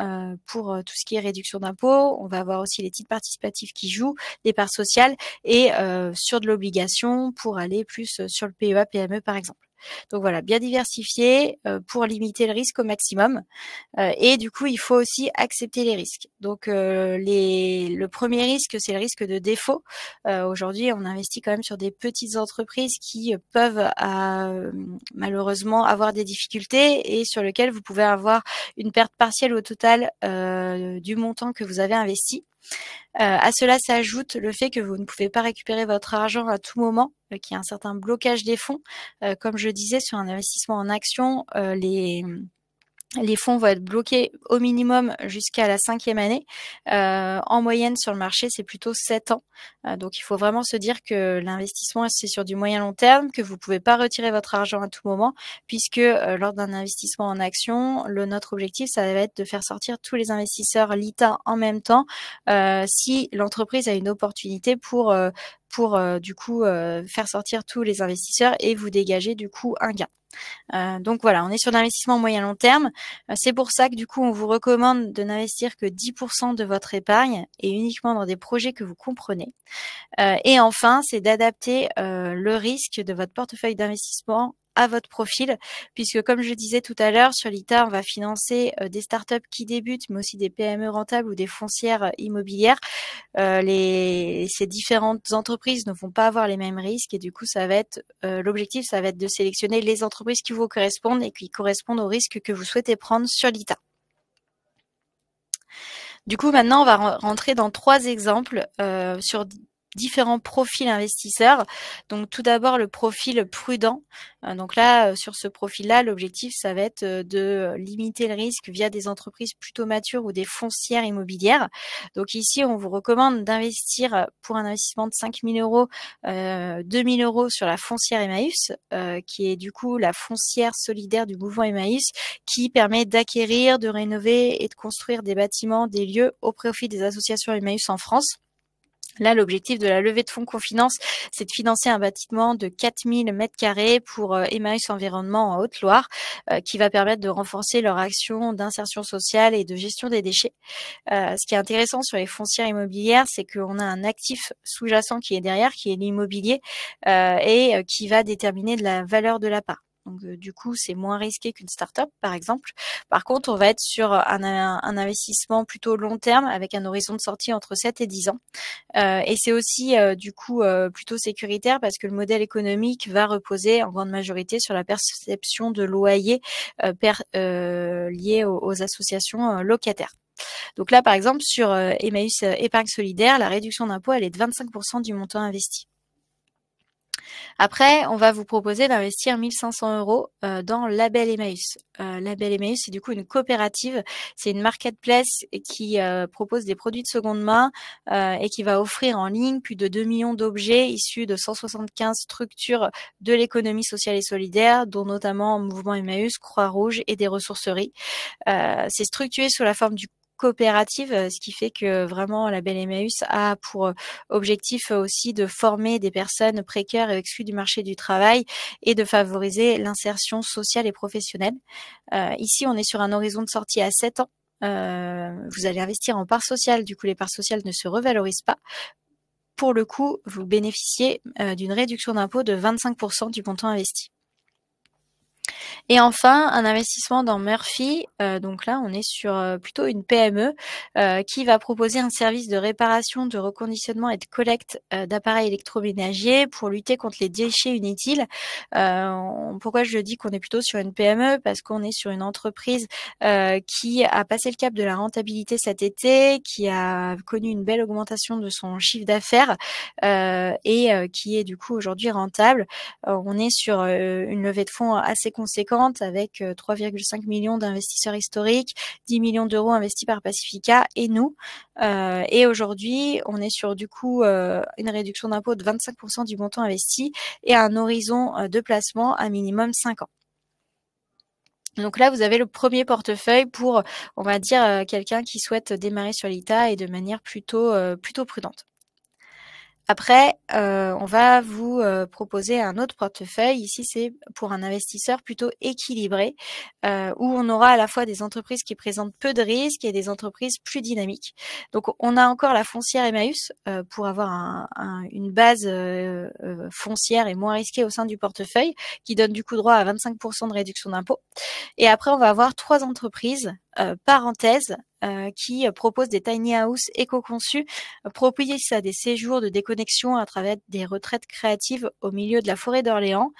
pour tout ce qui est réduction d'impôts. On va avoir aussi les titres participatifs qui jouent, les parts sociales et sur de l'obligation pour aller plus sur le PEA, PME par exemple. Donc voilà, bien diversifier euh, pour limiter le risque au maximum. Euh, et du coup, il faut aussi accepter les risques. Donc euh, le premier risque, c'est le risque de défaut. Aujourd'hui, on investit quand même sur des petites entreprises qui peuvent malheureusement avoir des difficultés et sur lesquelles vous pouvez avoir une perte partielle au total du montant que vous avez investi. Euh, à cela s'ajoute le fait que vous ne pouvez pas récupérer votre argent à tout moment, euh, qu'il y a un certain blocage des fonds. Euh, comme je disais, sur un investissement en action, les les fonds vont être bloqués au minimum jusqu'à la cinquième année. Euh, en moyenne sur le marché, c'est plutôt sept ans. Euh, donc il faut vraiment se dire que l'investissement, c'est sur du moyen long terme, que vous ne pouvez pas retirer votre argent à tout moment, puisque euh, lors d'un investissement en action, le, notre objectif, ça va être de faire sortir tous les investisseurs l'ITA en même temps si l'entreprise a une opportunité pour, pour du coup faire sortir tous les investisseurs et vous dégager du coup un gain. Euh, donc voilà, on est sur l'investissement moyen long terme. Euh, c'est pour ça que du coup, on vous recommande de n'investir que 10% de votre épargne et uniquement dans des projets que vous comprenez. Euh, et enfin, c'est d'adapter le risque de votre portefeuille d'investissement à votre profil, puisque comme je disais tout à l'heure, sur l'ITA, on va financer euh, des startups qui débutent, mais aussi des PME rentables ou des foncières euh, immobilières. Euh, les, ces différentes entreprises ne vont pas avoir les mêmes risques et du coup, ça va être l'objectif, ça va être de sélectionner les entreprises qui vous correspondent et qui correspondent aux risques que vous souhaitez prendre sur l'ITA. Du coup, maintenant, on va rentrer dans trois exemples sur différents profils investisseurs. Donc tout d'abord le profil prudent. Euh, donc là, euh, sur ce profil-là, l'objectif, ça va être euh, de limiter le risque via des entreprises plutôt matures ou des foncières immobilières. Donc ici, on vous recommande d'investir pour un investissement de 5 000 euros, 2 000 euros sur la foncière Emmaüs, qui est du coup la foncière solidaire du mouvement Emmaüs, qui permet d'acquérir, de rénover et de construire des bâtiments, des lieux au profit des associations Emmaüs en France. Là, l'objectif de la levée de fonds Confinance, c'est de financer un bâtiment de 4000 m2 pour euh, Emmaüs Environnement en Haute-Loire, euh, qui va permettre de renforcer leur action d'insertion sociale et de gestion des déchets. Euh, ce qui est intéressant sur les foncières immobilières, c'est qu'on a un actif sous-jacent qui est derrière, qui est l'immobilier, et qui va déterminer de la valeur de la part. Donc euh, du coup, c'est moins risqué qu'une start-up, par exemple. Par contre, on va être sur un, investissement plutôt long terme avec un horizon de sortie entre 7 et 10 ans. Euh, et c'est aussi euh, du coup plutôt sécuritaire parce que le modèle économique va reposer en grande majorité sur la perception de loyer liés lié aux, aux associations locataires. Donc là, par exemple, sur Emmaüs Épargne Solidaire, la réduction d'impôt, elle est de 25% du montant investi. Après, on va vous proposer d'investir 1500 euros euh, dans Label Emmaüs. Euh, Label Emmaüs, c'est du coup une coopérative, c'est une marketplace qui euh, propose des produits de seconde main euh, et qui va offrir en ligne plus de 2 millions d'objets issus de 175 structures de l'économie sociale et solidaire, dont notamment Mouvement Emmaüs, Croix-Rouge et des ressourceries. c'est structuré sous la forme du coopérative, euh, ce qui fait que euh, vraiment la Belle Emmaüs a pour euh, objectif aussi de former des personnes précaires et exclues du marché du travail et de favoriser l'insertion sociale et professionnelle. ici, on est sur un horizon de sortie à 7 ans. vous allez investir en parts sociales, du coup les parts sociales ne se revalorisent pas pour le coup, vous bénéficiez d'une réduction d'impôt de 25% du montant investi. Et enfin, un investissement dans Murphy. Euh, donc là, on est sur euh, plutôt une PME euh, qui va proposer un service de réparation, de reconditionnement et de collecte d'appareils électroménagers pour lutter contre les déchets inutiles. pourquoi je dis qu'on est plutôt sur une PME Parce qu'on est sur une entreprise qui a passé le cap de la rentabilité cet été, qui a connu une belle augmentation de son chiffre d'affaires et qui est du coup aujourd'hui rentable. on est sur une levée de fonds assez conséquente avec 3,5 euh, millions d'investisseurs historiques, 10 millions d'euros investis par Pacifica et nous. Euh, et aujourd'hui, on est sur du coup euh, une réduction d'impôt de 25% du montant investi et un horizon de placement à minimum 5 ans. Donc là, vous avez le premier portefeuille pour, on va dire, quelqu'un qui souhaite démarrer sur l'ITA et de manière plutôt, plutôt prudente. Après, euh, on va vous euh, proposer un autre portefeuille. Ici, c'est pour un investisseur plutôt équilibré, euh, où on aura à la fois des entreprises qui présentent peu de risques et des entreprises plus dynamiques. Donc, on a encore la foncière Emmaüs pour avoir une base foncière et moins risquée au sein du portefeuille, qui donne du coup droit à 25% de réduction d'impôt. Et après, on va avoir trois entreprises euh, parenthèse euh, qui euh, propose des tiny houses éco-conçus propice à des séjours de déconnexion à travers des retraites créatives au milieu de la forêt d'Orléans.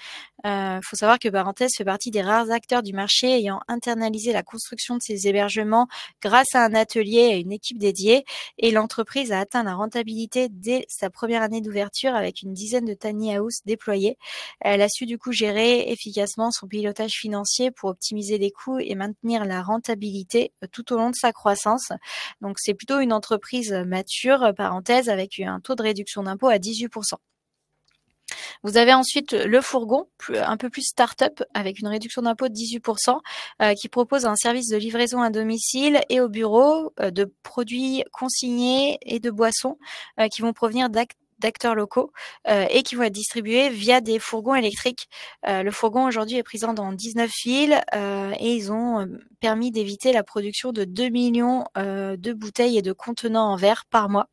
Il faut savoir que Parenthèse fait partie des rares acteurs du marché ayant internalisé la construction de ces hébergements grâce à un atelier et une équipe dédiée et l'entreprise a atteint la rentabilité dès sa première année d'ouverture avec une dizaine de tiny house déployés. Elle a su du coup gérer efficacement son pilotage financier pour optimiser les coûts et maintenir la rentabilité euh, tout au long de sa croissance. Donc c'est plutôt une entreprise euh, mature, euh, parenthèse, avec un taux de réduction d'impôt à 18%. Vous avez ensuite le fourgon, un peu plus start-up, avec une réduction d'impôt de 18%, qui propose un service de livraison à domicile et au bureau de produits consignés et de boissons qui vont provenir d'acteurs locaux et qui vont être distribués via des fourgons électriques. le fourgon aujourd'hui est présent dans 19 villes et ils ont permis d'éviter la production de 2 millions euh, de bouteilles et de contenants en verre par mois.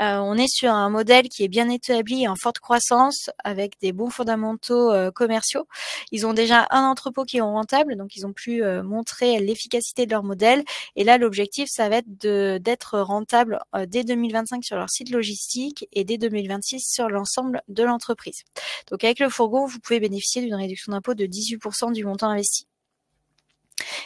Euh, on est sur un modèle qui est bien établi et en forte croissance avec des bons fondamentaux euh, commerciaux. Ils ont déjà un entrepôt qui est rentable, donc ils ont pu montrer l'efficacité de leur modèle. Et là, l'objectif, ça va être d'être rentable dès 2025 sur leur site logistique et dès 2026 sur l'ensemble de l'entreprise. Donc avec le fourgon, vous pouvez bénéficier d'une réduction d'impôt de 18% du montant investi.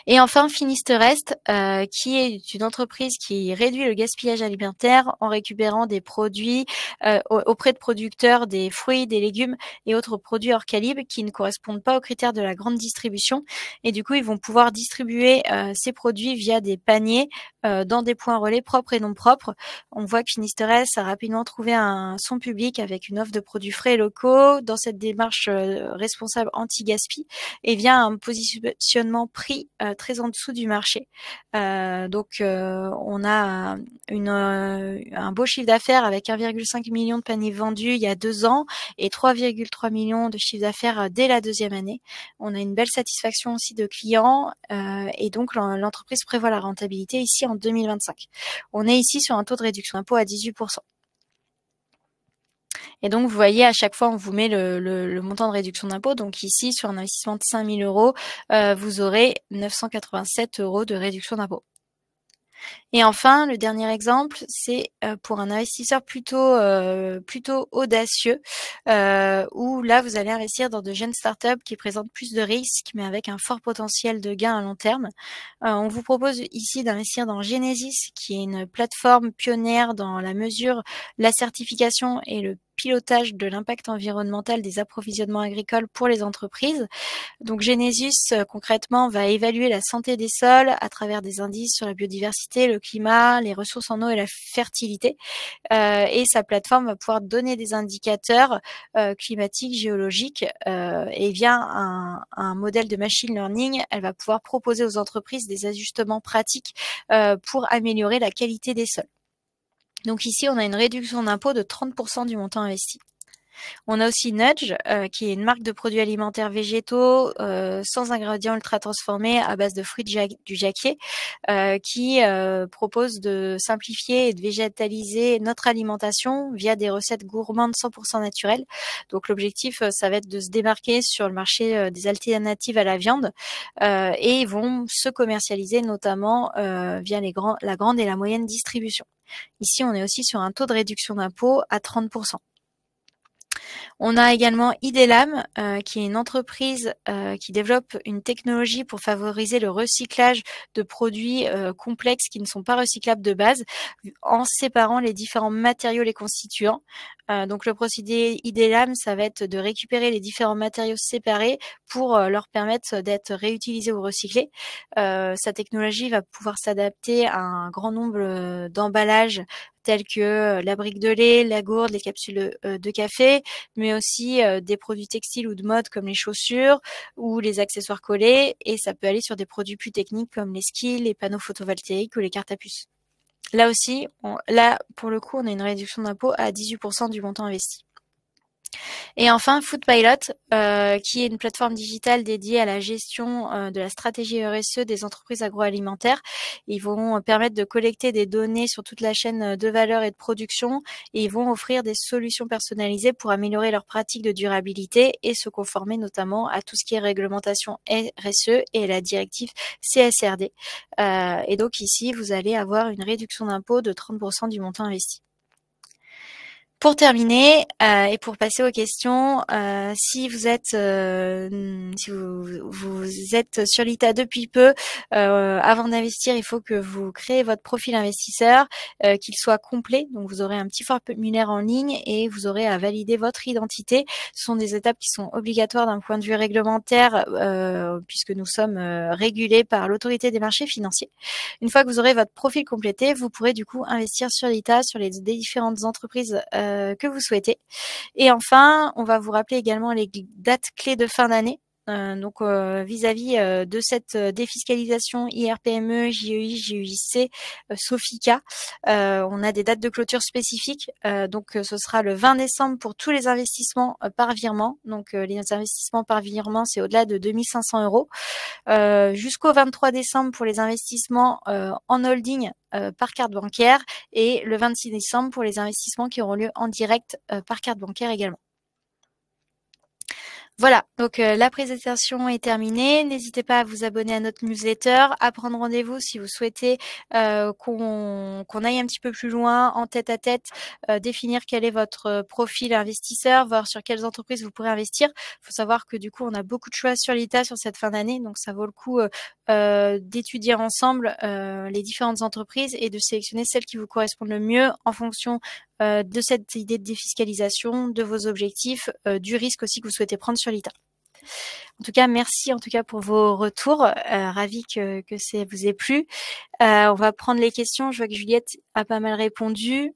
Et enfin, Finisterest, euh, qui est une entreprise qui réduit le gaspillage alimentaire en récupérant des produits euh, auprès de producteurs des fruits, des légumes et autres produits hors calibre qui ne correspondent pas aux critères de la grande distribution. Et du coup, ils vont pouvoir distribuer euh, ces produits via des paniers dans des points relais propres et non propres. On voit que Finisterest a rapidement trouvé un, son public avec une offre de produits frais locaux dans cette démarche responsable anti-gaspi et via un positionnement prix euh, très en dessous du marché. Euh, donc euh, on a une, un beau chiffre d'affaires avec 1,5 million de paniers vendus il y a deux ans et 3,3 millions de chiffre d'affaires dès la deuxième année. On a une belle satisfaction aussi de clients et donc l'entreprise prévoit la rentabilité ici en 2025. On est ici sur un taux de réduction d'impôt à 18%. Et donc, vous voyez, à chaque fois, on vous met le, montant de réduction d'impôt. Donc ici, sur un investissement de 5000 euros, euh, vous aurez 987 euros de réduction d'impôt. Et enfin, le dernier exemple, c'est euh, pour un investisseur plutôt euh, plutôt audacieux, euh, où là vous allez investir dans de jeunes startups qui présentent plus de risques, mais avec un fort potentiel de gain à long terme. on vous propose ici d'investir dans Genesis, qui est une plateforme pionnière dans la mesure, la certification et le pilotage de l'impact environnemental des approvisionnements agricoles pour les entreprises. Donc Genesis, euh, concrètement, va évaluer la santé des sols à travers des indices sur la biodiversité, le climat, les ressources en eau et la fertilité. Euh, et sa plateforme va pouvoir donner des indicateurs euh, climatiques, géologiques, et via un, modèle de machine learning, elle va pouvoir proposer aux entreprises des ajustements pratiques pour améliorer la qualité des sols. Donc ici, on a une réduction d'impôt de 30% du montant investi. On a aussi Nudge, euh, qui est une marque de produits alimentaires végétaux euh, sans ingrédients ultra transformés à base de fruits du jacquier, euh, qui propose de simplifier et de végétaliser notre alimentation via des recettes gourmandes 100% naturelles. Donc l'objectif, ça va être de se démarquer sur le marché des alternatives à la viande et ils vont se commercialiser notamment via les grands, la grande et la moyenne distribution. Ici, on est aussi sur un taux de réduction d'impôt à 30%. On a également Idelam, euh, qui est une entreprise euh, qui développe une technologie pour favoriser le recyclage de produits euh, complexes qui ne sont pas recyclables de base, en séparant les différents matériaux les constituants. donc le procédé Idelam, ça va être de récupérer les différents matériaux séparés pour leur permettre d'être réutilisés ou recyclés. sa technologie va pouvoir s'adapter à un grand nombre d'emballages tels que la brique de lait, la gourde, les capsules de café, mais aussi des produits textiles ou de mode comme les chaussures ou les accessoires collés. Et ça peut aller sur des produits plus techniques comme les skis, les panneaux photovoltaïques ou les cartes à puce. Là aussi, là pour le coup, on a une réduction d'impôt à 18% du montant investi. Et enfin, Foodpilot, euh, qui est une plateforme digitale dédiée à la gestion euh, de la stratégie RSE e des entreprises agroalimentaires. Ils vont euh, permettre de collecter des données sur toute la chaîne de valeur et de production et ils vont offrir des solutions personnalisées pour améliorer leurs pratiques de durabilité et se conformer notamment à tout ce qui est réglementation RSE e et la directive CSRD. et donc ici, vous allez avoir une réduction d'impôt de 30% du montant investi. Pour terminer euh, et pour passer aux questions, euh, si vous êtes euh, si vous, vous, êtes sur l'ITA depuis peu, avant d'investir, il faut que vous créez votre profil investisseur, qu'il soit complet. Donc vous aurez un petit formulaire en ligne et vous aurez à valider votre identité. Ce sont des étapes qui sont obligatoires d'un point de vue réglementaire puisque nous sommes régulés par l'autorité des marchés financiers. Une fois que vous aurez votre profil complété, vous pourrez du coup investir sur l'ITA, sur les différentes entreprises. Euh, que vous souhaitez. Et enfin, on va vous rappeler également les dates clés de fin d'année euh, donc euh, vis-à-vis euh, de cette défiscalisation IRPME, JEI, JEIC, Sofica, on a des dates de clôture spécifiques. donc ce sera le 20 décembre pour tous les investissements par virement. Donc les investissements par virement, c'est au-delà de 2500 euros. Jusqu'au 23 décembre pour les investissements en holding par carte bancaire et le 26 décembre pour les investissements qui auront lieu en direct par carte bancaire également. Voilà, donc euh, la présentation est terminée. N'hésitez pas à vous abonner à notre newsletter, à prendre rendez-vous si vous souhaitez euh, qu'on aille un petit peu plus loin en tête à tête, euh, définir quel est votre profil investisseur, voir sur quelles entreprises vous pourrez investir. Il faut savoir que du coup, on a beaucoup de choix sur l'ITA sur cette fin d'année, donc ça vaut le coup d'étudier ensemble les différentes entreprises et de sélectionner celles qui vous correspondent le mieux en fonction euh, de cette idée de défiscalisation, de vos objectifs, euh, du risque aussi que vous souhaitez prendre sur l'État. En tout cas, merci en tout cas pour vos retours. Ravie euh, ravi que, que ça vous ait plu. on va prendre les questions. Je vois que Juliette a pas mal répondu.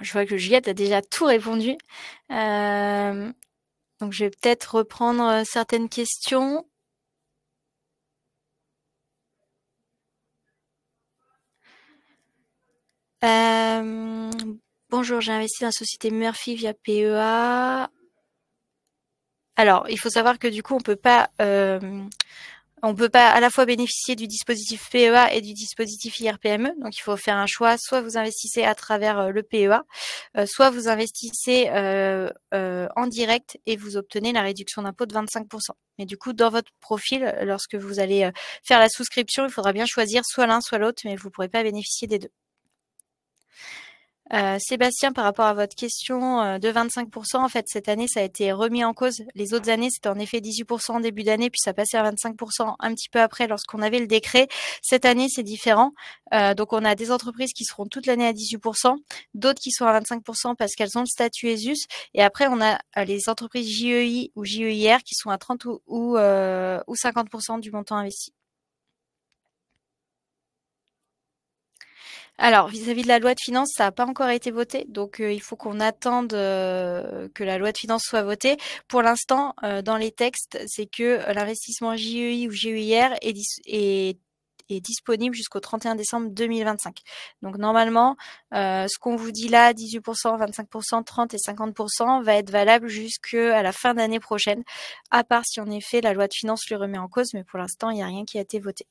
Je vois que Juliette a déjà tout répondu. donc je vais peut-être reprendre certaines questions. Euh, bonjour, j'ai investi dans la société Murphy via PEA. Alors, il faut savoir que du coup, on peut pas, euh, on peut pas à la fois bénéficier du dispositif PEA et du dispositif IRPME. Donc, il faut faire un choix. Soit vous investissez à travers euh, le PEA, soit vous investissez en direct et vous obtenez la réduction d'impôt de 25%. Mais du coup, dans votre profil, lorsque vous allez faire la souscription, il faudra bien choisir soit l'un, soit l'autre, mais vous ne pourrez pas bénéficier des deux. Euh, Sébastien, par rapport à votre question euh, de 25%, en fait, cette année, ça a été remis en cause. Les autres années, c'était en effet 18% en début d'année, puis ça passait à 25% un petit peu après lorsqu'on avait le décret. Cette année, c'est différent. Euh, donc, on a des entreprises qui seront toute l'année à 18%, d'autres qui sont à 25% parce qu'elles ont le statut ESUS. Et après, on a les entreprises JEI ou JEIR qui sont à 30 ou, ou 50% du montant investi. Alors, vis-à-vis de la loi de finances, ça n'a pas encore été voté, donc euh, il faut qu'on attende euh, que la loi de finances soit votée. Pour l'instant, euh, dans les textes, c'est que l'investissement JEI ou JEIR est, est, disponible jusqu'au 31 décembre 2025. Donc normalement, ce qu'on vous dit là, 18%, 25%, 30 et 50%, va être valable jusqu'à la fin d'année prochaine, à part si en effet la loi de finances le remet en cause, mais pour l'instant, il n'y a rien qui a été voté.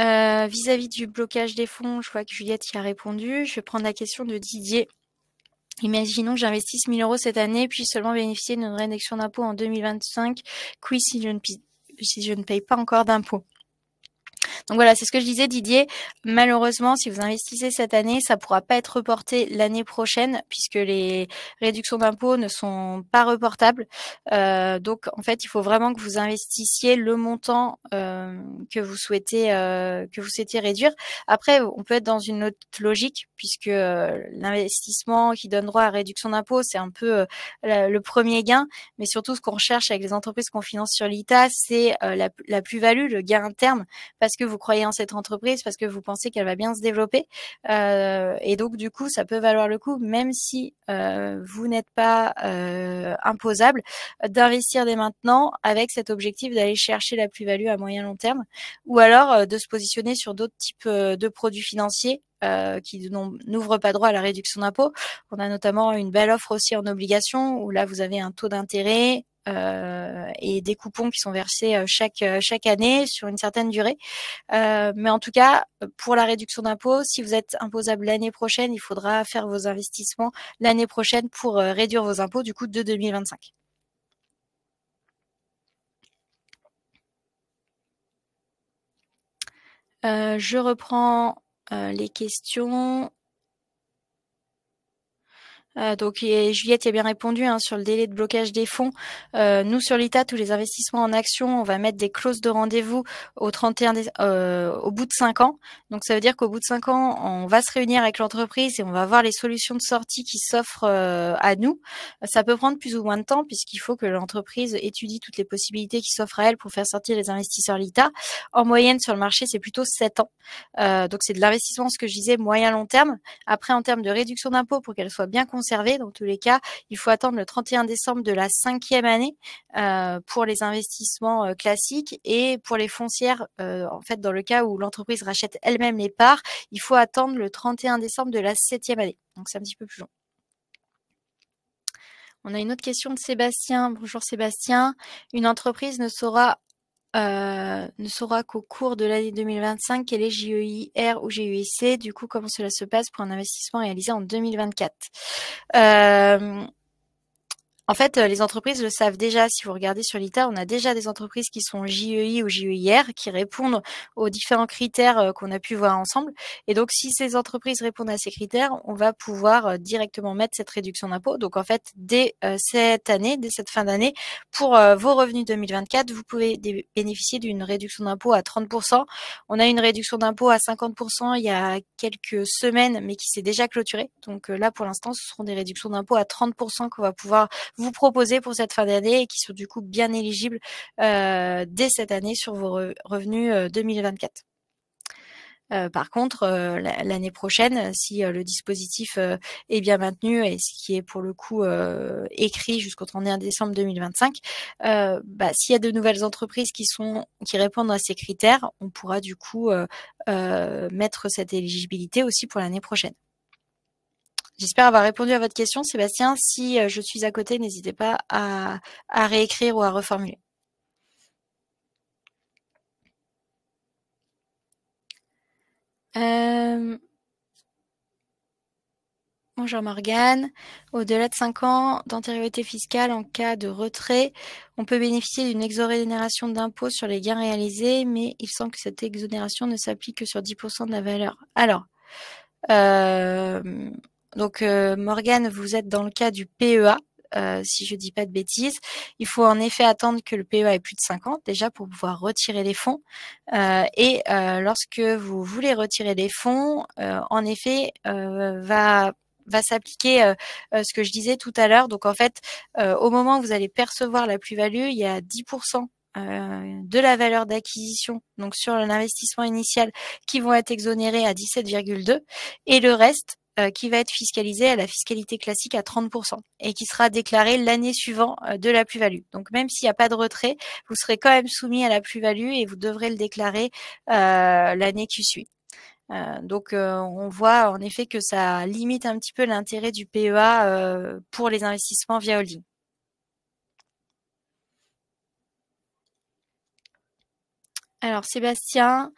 Euh, vis-à-vis du blocage des fonds, je vois que Juliette y a répondu. Je vais prendre la question de Didier. Imaginons que j'investisse 1000 euros cette année, puis seulement bénéficier d'une réduction d'impôt en 2025. quoi si je ne, si je ne paye pas encore d'impôt donc voilà, c'est ce que je disais Didier. Malheureusement, si vous investissez cette année, ça pourra pas être reporté l'année prochaine puisque les réductions d'impôts ne sont pas reportables. Euh, donc en fait, il faut vraiment que vous investissiez le montant euh, que vous souhaitez euh, que vous souhaitez réduire. Après, on peut être dans une autre logique puisque l'investissement qui donne droit à réduction d'impôts, c'est un peu le premier gain, mais surtout ce qu'on recherche avec les entreprises qu'on finance sur l'ITA, c'est la, la plus-value, le gain interne parce que vous croyez en cette entreprise, parce que vous pensez qu'elle va bien se développer. Euh, et donc, du coup, ça peut valoir le coup, même si euh, vous n'êtes pas euh, imposable, d'investir dès maintenant avec cet objectif d'aller chercher la plus-value à moyen long terme, ou alors de se positionner sur d'autres types de produits financiers euh, qui n'ouvre pas droit à la réduction d'impôts. On a notamment une belle offre aussi en obligation où là vous avez un taux d'intérêt euh, et des coupons qui sont versés euh, chaque chaque année sur une certaine durée. mais en tout cas, pour la réduction d'impôts, si vous êtes imposable l'année prochaine, il faudra faire vos investissements l'année prochaine pour réduire vos impôts du coup de 2025. je reprends euh, les questions euh, donc et Juliette y a bien répondu hein, sur le délai de blocage des fonds. Euh, nous sur l'ITA, tous les investissements en action, on va mettre des clauses de rendez-vous au 31 euh, au bout de cinq ans. Donc ça veut dire qu'au bout de cinq ans, on va se réunir avec l'entreprise et on va voir les solutions de sortie qui s'offrent à nous. Ça peut prendre plus ou moins de temps puisqu'il faut que l'entreprise étudie toutes les possibilités qui s'offrent à elle pour faire sortir les investisseurs l'ITA. En moyenne sur le marché, c'est plutôt sept ans. donc c'est de l'investissement, ce que je disais, moyen long terme. Après en termes de réduction d'impôts pour qu'elle soit bien dans tous les cas, il faut attendre le 31 décembre de la cinquième année euh, pour les investissements euh, classiques et pour les foncières. Euh, en fait, dans le cas où l'entreprise rachète elle-même les parts, il faut attendre le 31 décembre de la septième année. Donc c'est un petit peu plus long. On a une autre question de Sébastien. Bonjour Sébastien. Une entreprise ne saura euh, ne saura qu'au cours de l'année 2025 quel est JEIR ou GUIC, du coup comment cela se passe pour un investissement réalisé en 2024. Euh, en fait, euh, les entreprises le savent déjà. Si vous regardez sur l'ITA, on a déjà des entreprises qui sont JEI ou JEIR, qui répondent aux différents critères euh, qu'on a pu voir ensemble. Et donc, si ces entreprises répondent à ces critères, on va pouvoir euh, directement mettre cette réduction d'impôt. Donc, en fait, dès cette année, dès cette fin d'année, pour vos revenus 2024, vous pouvez bénéficier d'une réduction d'impôt à 30%. On a une réduction d'impôt à 50% il y a quelques semaines, mais qui s'est déjà clôturée. Donc là, pour l'instant, ce seront des réductions d'impôt à 30% qu'on va pouvoir vous proposer pour cette fin d'année et qui sont du coup bien éligibles euh, dès cette année sur vos revenus 2024. Euh, euh, par contre, l'année prochaine, si le dispositif est bien maintenu et ce qui est pour le coup écrit jusqu'au 31 décembre 2025, bah, s'il y a de nouvelles entreprises qui sont qui répondent à ces critères, on pourra du coup mettre cette éligibilité aussi pour l'année prochaine. J'espère avoir répondu à votre question, Sébastien. Si euh, je suis à côté, n'hésitez pas à, réécrire ou à reformuler. Euh, bonjour Morgane. Au-delà de 5 ans d'antériorité fiscale en cas de retrait, on peut bénéficier d'une exonération d'impôts sur les gains réalisés, mais il semble que cette exonération ne s'applique que sur 10% de la valeur. Alors, euh, donc euh, Morgane, vous êtes dans le cas du PEA, euh, si je ne dis pas de bêtises. Il faut en effet attendre que le PEA ait plus de 50 déjà pour pouvoir retirer les fonds. Euh, et lorsque vous voulez retirer les fonds, en effet, va va s'appliquer ce que je disais tout à l'heure. Donc en fait, au moment où vous allez percevoir la plus-value, il y a 10% de la valeur d'acquisition, donc sur l'investissement initial, qui vont être exonérés à 17,2 et le reste euh, qui va être fiscalisé à la fiscalité classique à 30% et qui sera déclaré l'année suivante euh, de la plus-value. Donc même s'il n'y a pas de retrait, vous serez quand même soumis à la plus-value et vous devrez le déclarer euh, l'année qui suit. donc on voit en effet que ça limite un petit peu l'intérêt du PEA pour les investissements via holding. Alors Sébastien,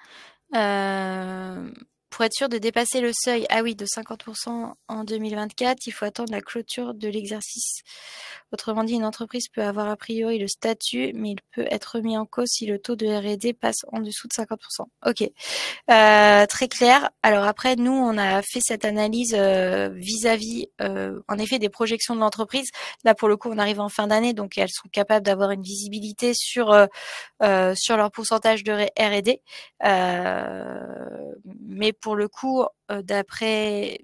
pour être sûr de dépasser le seuil, ah oui, de 50% en 2024, il faut attendre la clôture de l'exercice. Autrement dit, une entreprise peut avoir a priori le statut, mais il peut être remis en cause si le taux de R&D passe en dessous de 50%. Ok, euh, très clair. Alors après, nous, on a fait cette analyse euh, vis-à-vis, euh, en effet, des projections de l'entreprise. Là, pour le coup, on arrive en fin d'année, donc elles sont capables d'avoir une visibilité sur sur leur pourcentage de R&D. mais pour le coup, euh, d'après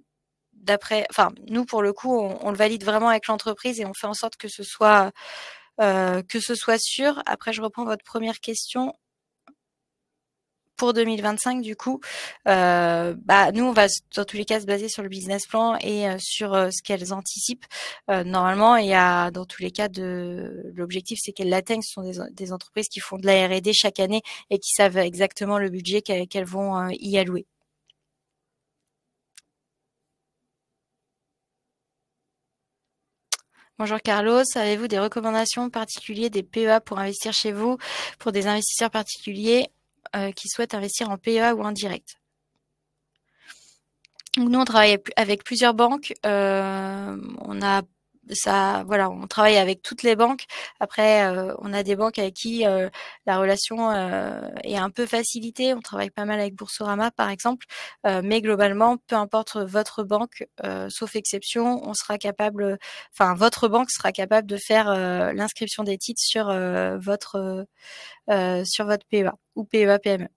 d'après, enfin, nous pour le coup, on, le valide vraiment avec l'entreprise et on fait en sorte que ce soit euh, que ce soit sûr. Après, je reprends votre première question. Pour 2025, du coup, euh, bah, nous, on va dans tous les cas se baser sur le business plan et sur ce qu'elles anticipent. normalement, il y a dans tous les cas de l'objectif, c'est qu'elles l'atteignent. Ce sont des, entreprises qui font de la R&D chaque année et qui savent exactement le budget qu'elles vont y allouer. Bonjour Carlos, avez-vous des recommandations particulières des PEA pour investir chez vous pour des investisseurs particuliers euh, qui souhaitent investir en PEA ou en direct nous, on travaille avec plusieurs banques. Euh, on a ça, voilà, on travaille avec toutes les banques. Après, euh, on a des banques avec qui euh, la relation euh, est un peu facilitée. On travaille pas mal avec Boursorama, par exemple. mais globalement, peu importe votre banque, sauf exception, on sera capable, enfin, votre banque sera capable de faire l'inscription des titres sur votre sur votre PEA ou PEA PME.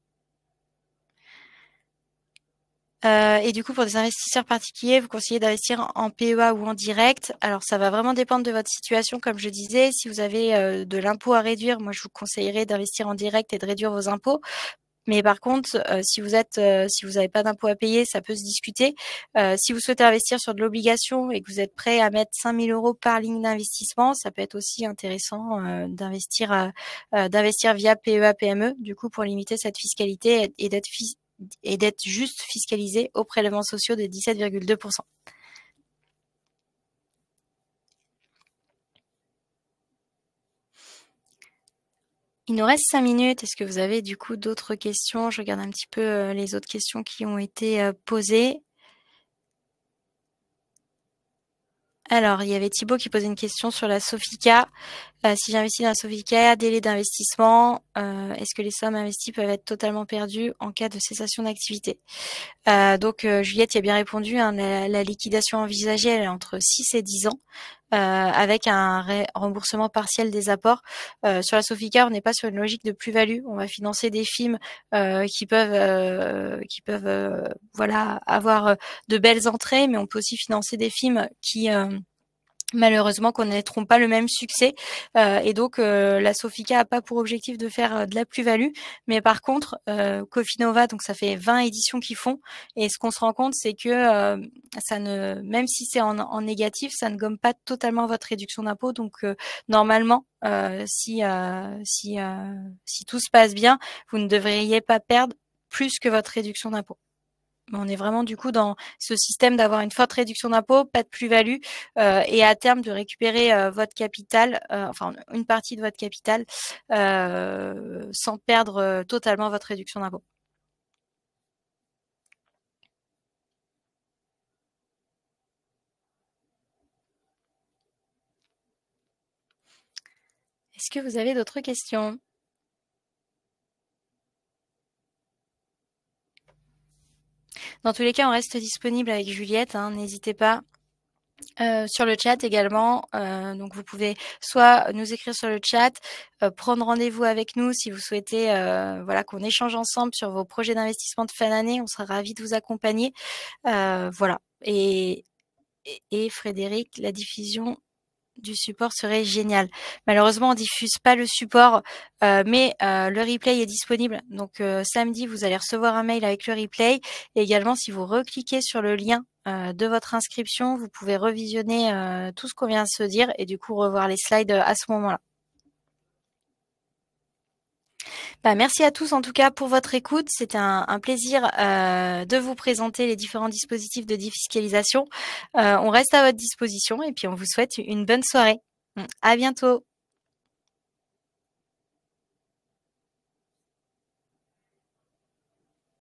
Euh, et du coup, pour des investisseurs particuliers, vous conseillez d'investir en PEA ou en direct. Alors, ça va vraiment dépendre de votre situation, comme je disais. Si vous avez euh, de l'impôt à réduire, moi, je vous conseillerais d'investir en direct et de réduire vos impôts. Mais par contre, euh, si vous êtes, si vous n'avez pas d'impôt à payer, ça peut se discuter. si vous souhaitez investir sur de l'obligation et que vous êtes prêt à mettre 5000 euros par ligne d'investissement, ça peut être aussi intéressant d'investir, d'investir via PEA PME. Du coup, pour limiter cette fiscalité et d'être et d'être juste fiscalisé aux prélèvements sociaux de 17,2%. Il nous reste 5 minutes. Est-ce que vous avez du coup d'autres questions Je regarde un petit peu euh, les autres questions qui ont été euh, posées. Alors, il y avait Thibault qui posait une question sur la Sofica. Bah, si j'investis dans la Sofica, délai d'investissement, euh, est-ce que les sommes investies peuvent être totalement perdues en cas de cessation d'activité euh, Donc euh, Juliette y a bien répondu, hein, la, liquidation envisagée elle est entre 6 et 10 ans. avec un remboursement partiel des apports. sur la Sofica, on n'est pas sur une logique de plus-value. On va financer des films qui peuvent, qui peuvent, voilà, avoir de belles entrées, mais on peut aussi financer des films qui malheureusement qu'on connaîtront pas le même succès euh, et donc euh, la Sofika a pas pour objectif de faire euh, de la plus-value mais par contre Cofinova donc ça fait 20 éditions qu'ils font et ce qu'on se rend compte c'est que ça ne même si c'est en, négatif ça ne gomme pas totalement votre réduction d'impôt donc normalement si si si tout se passe bien vous ne devriez pas perdre plus que votre réduction d'impôt on est vraiment du coup dans ce système d'avoir une forte réduction d'impôt, pas de plus-value, euh, et à terme de récupérer euh, votre capital, euh, enfin une partie de votre capital, sans perdre totalement votre réduction d'impôt. Est-ce que vous avez d'autres questions Dans tous les cas, on reste disponible avec Juliette. Hein. N'hésitez pas euh, sur le chat également. Euh, donc vous pouvez soit nous écrire sur le chat, euh, prendre rendez-vous avec nous si vous souhaitez voilà, qu'on échange ensemble sur vos projets d'investissement de fin d'année. On sera ravis de vous accompagner. voilà. et Frédéric, la diffusion du support serait génial. Malheureusement, on diffuse pas le support, euh, mais euh, le replay est disponible. Donc euh, samedi, vous allez recevoir un mail avec le replay. Et également, si vous recliquez sur le lien de votre inscription, vous pouvez revisionner tout ce qu'on vient de se dire et du coup revoir les slides à ce moment-là. Bah, merci à tous en tout cas pour votre écoute. C'était un, plaisir euh, de vous présenter les différents dispositifs de défiscalisation. Euh, on reste à votre disposition et puis on vous souhaite une bonne soirée. Mm, à bientôt.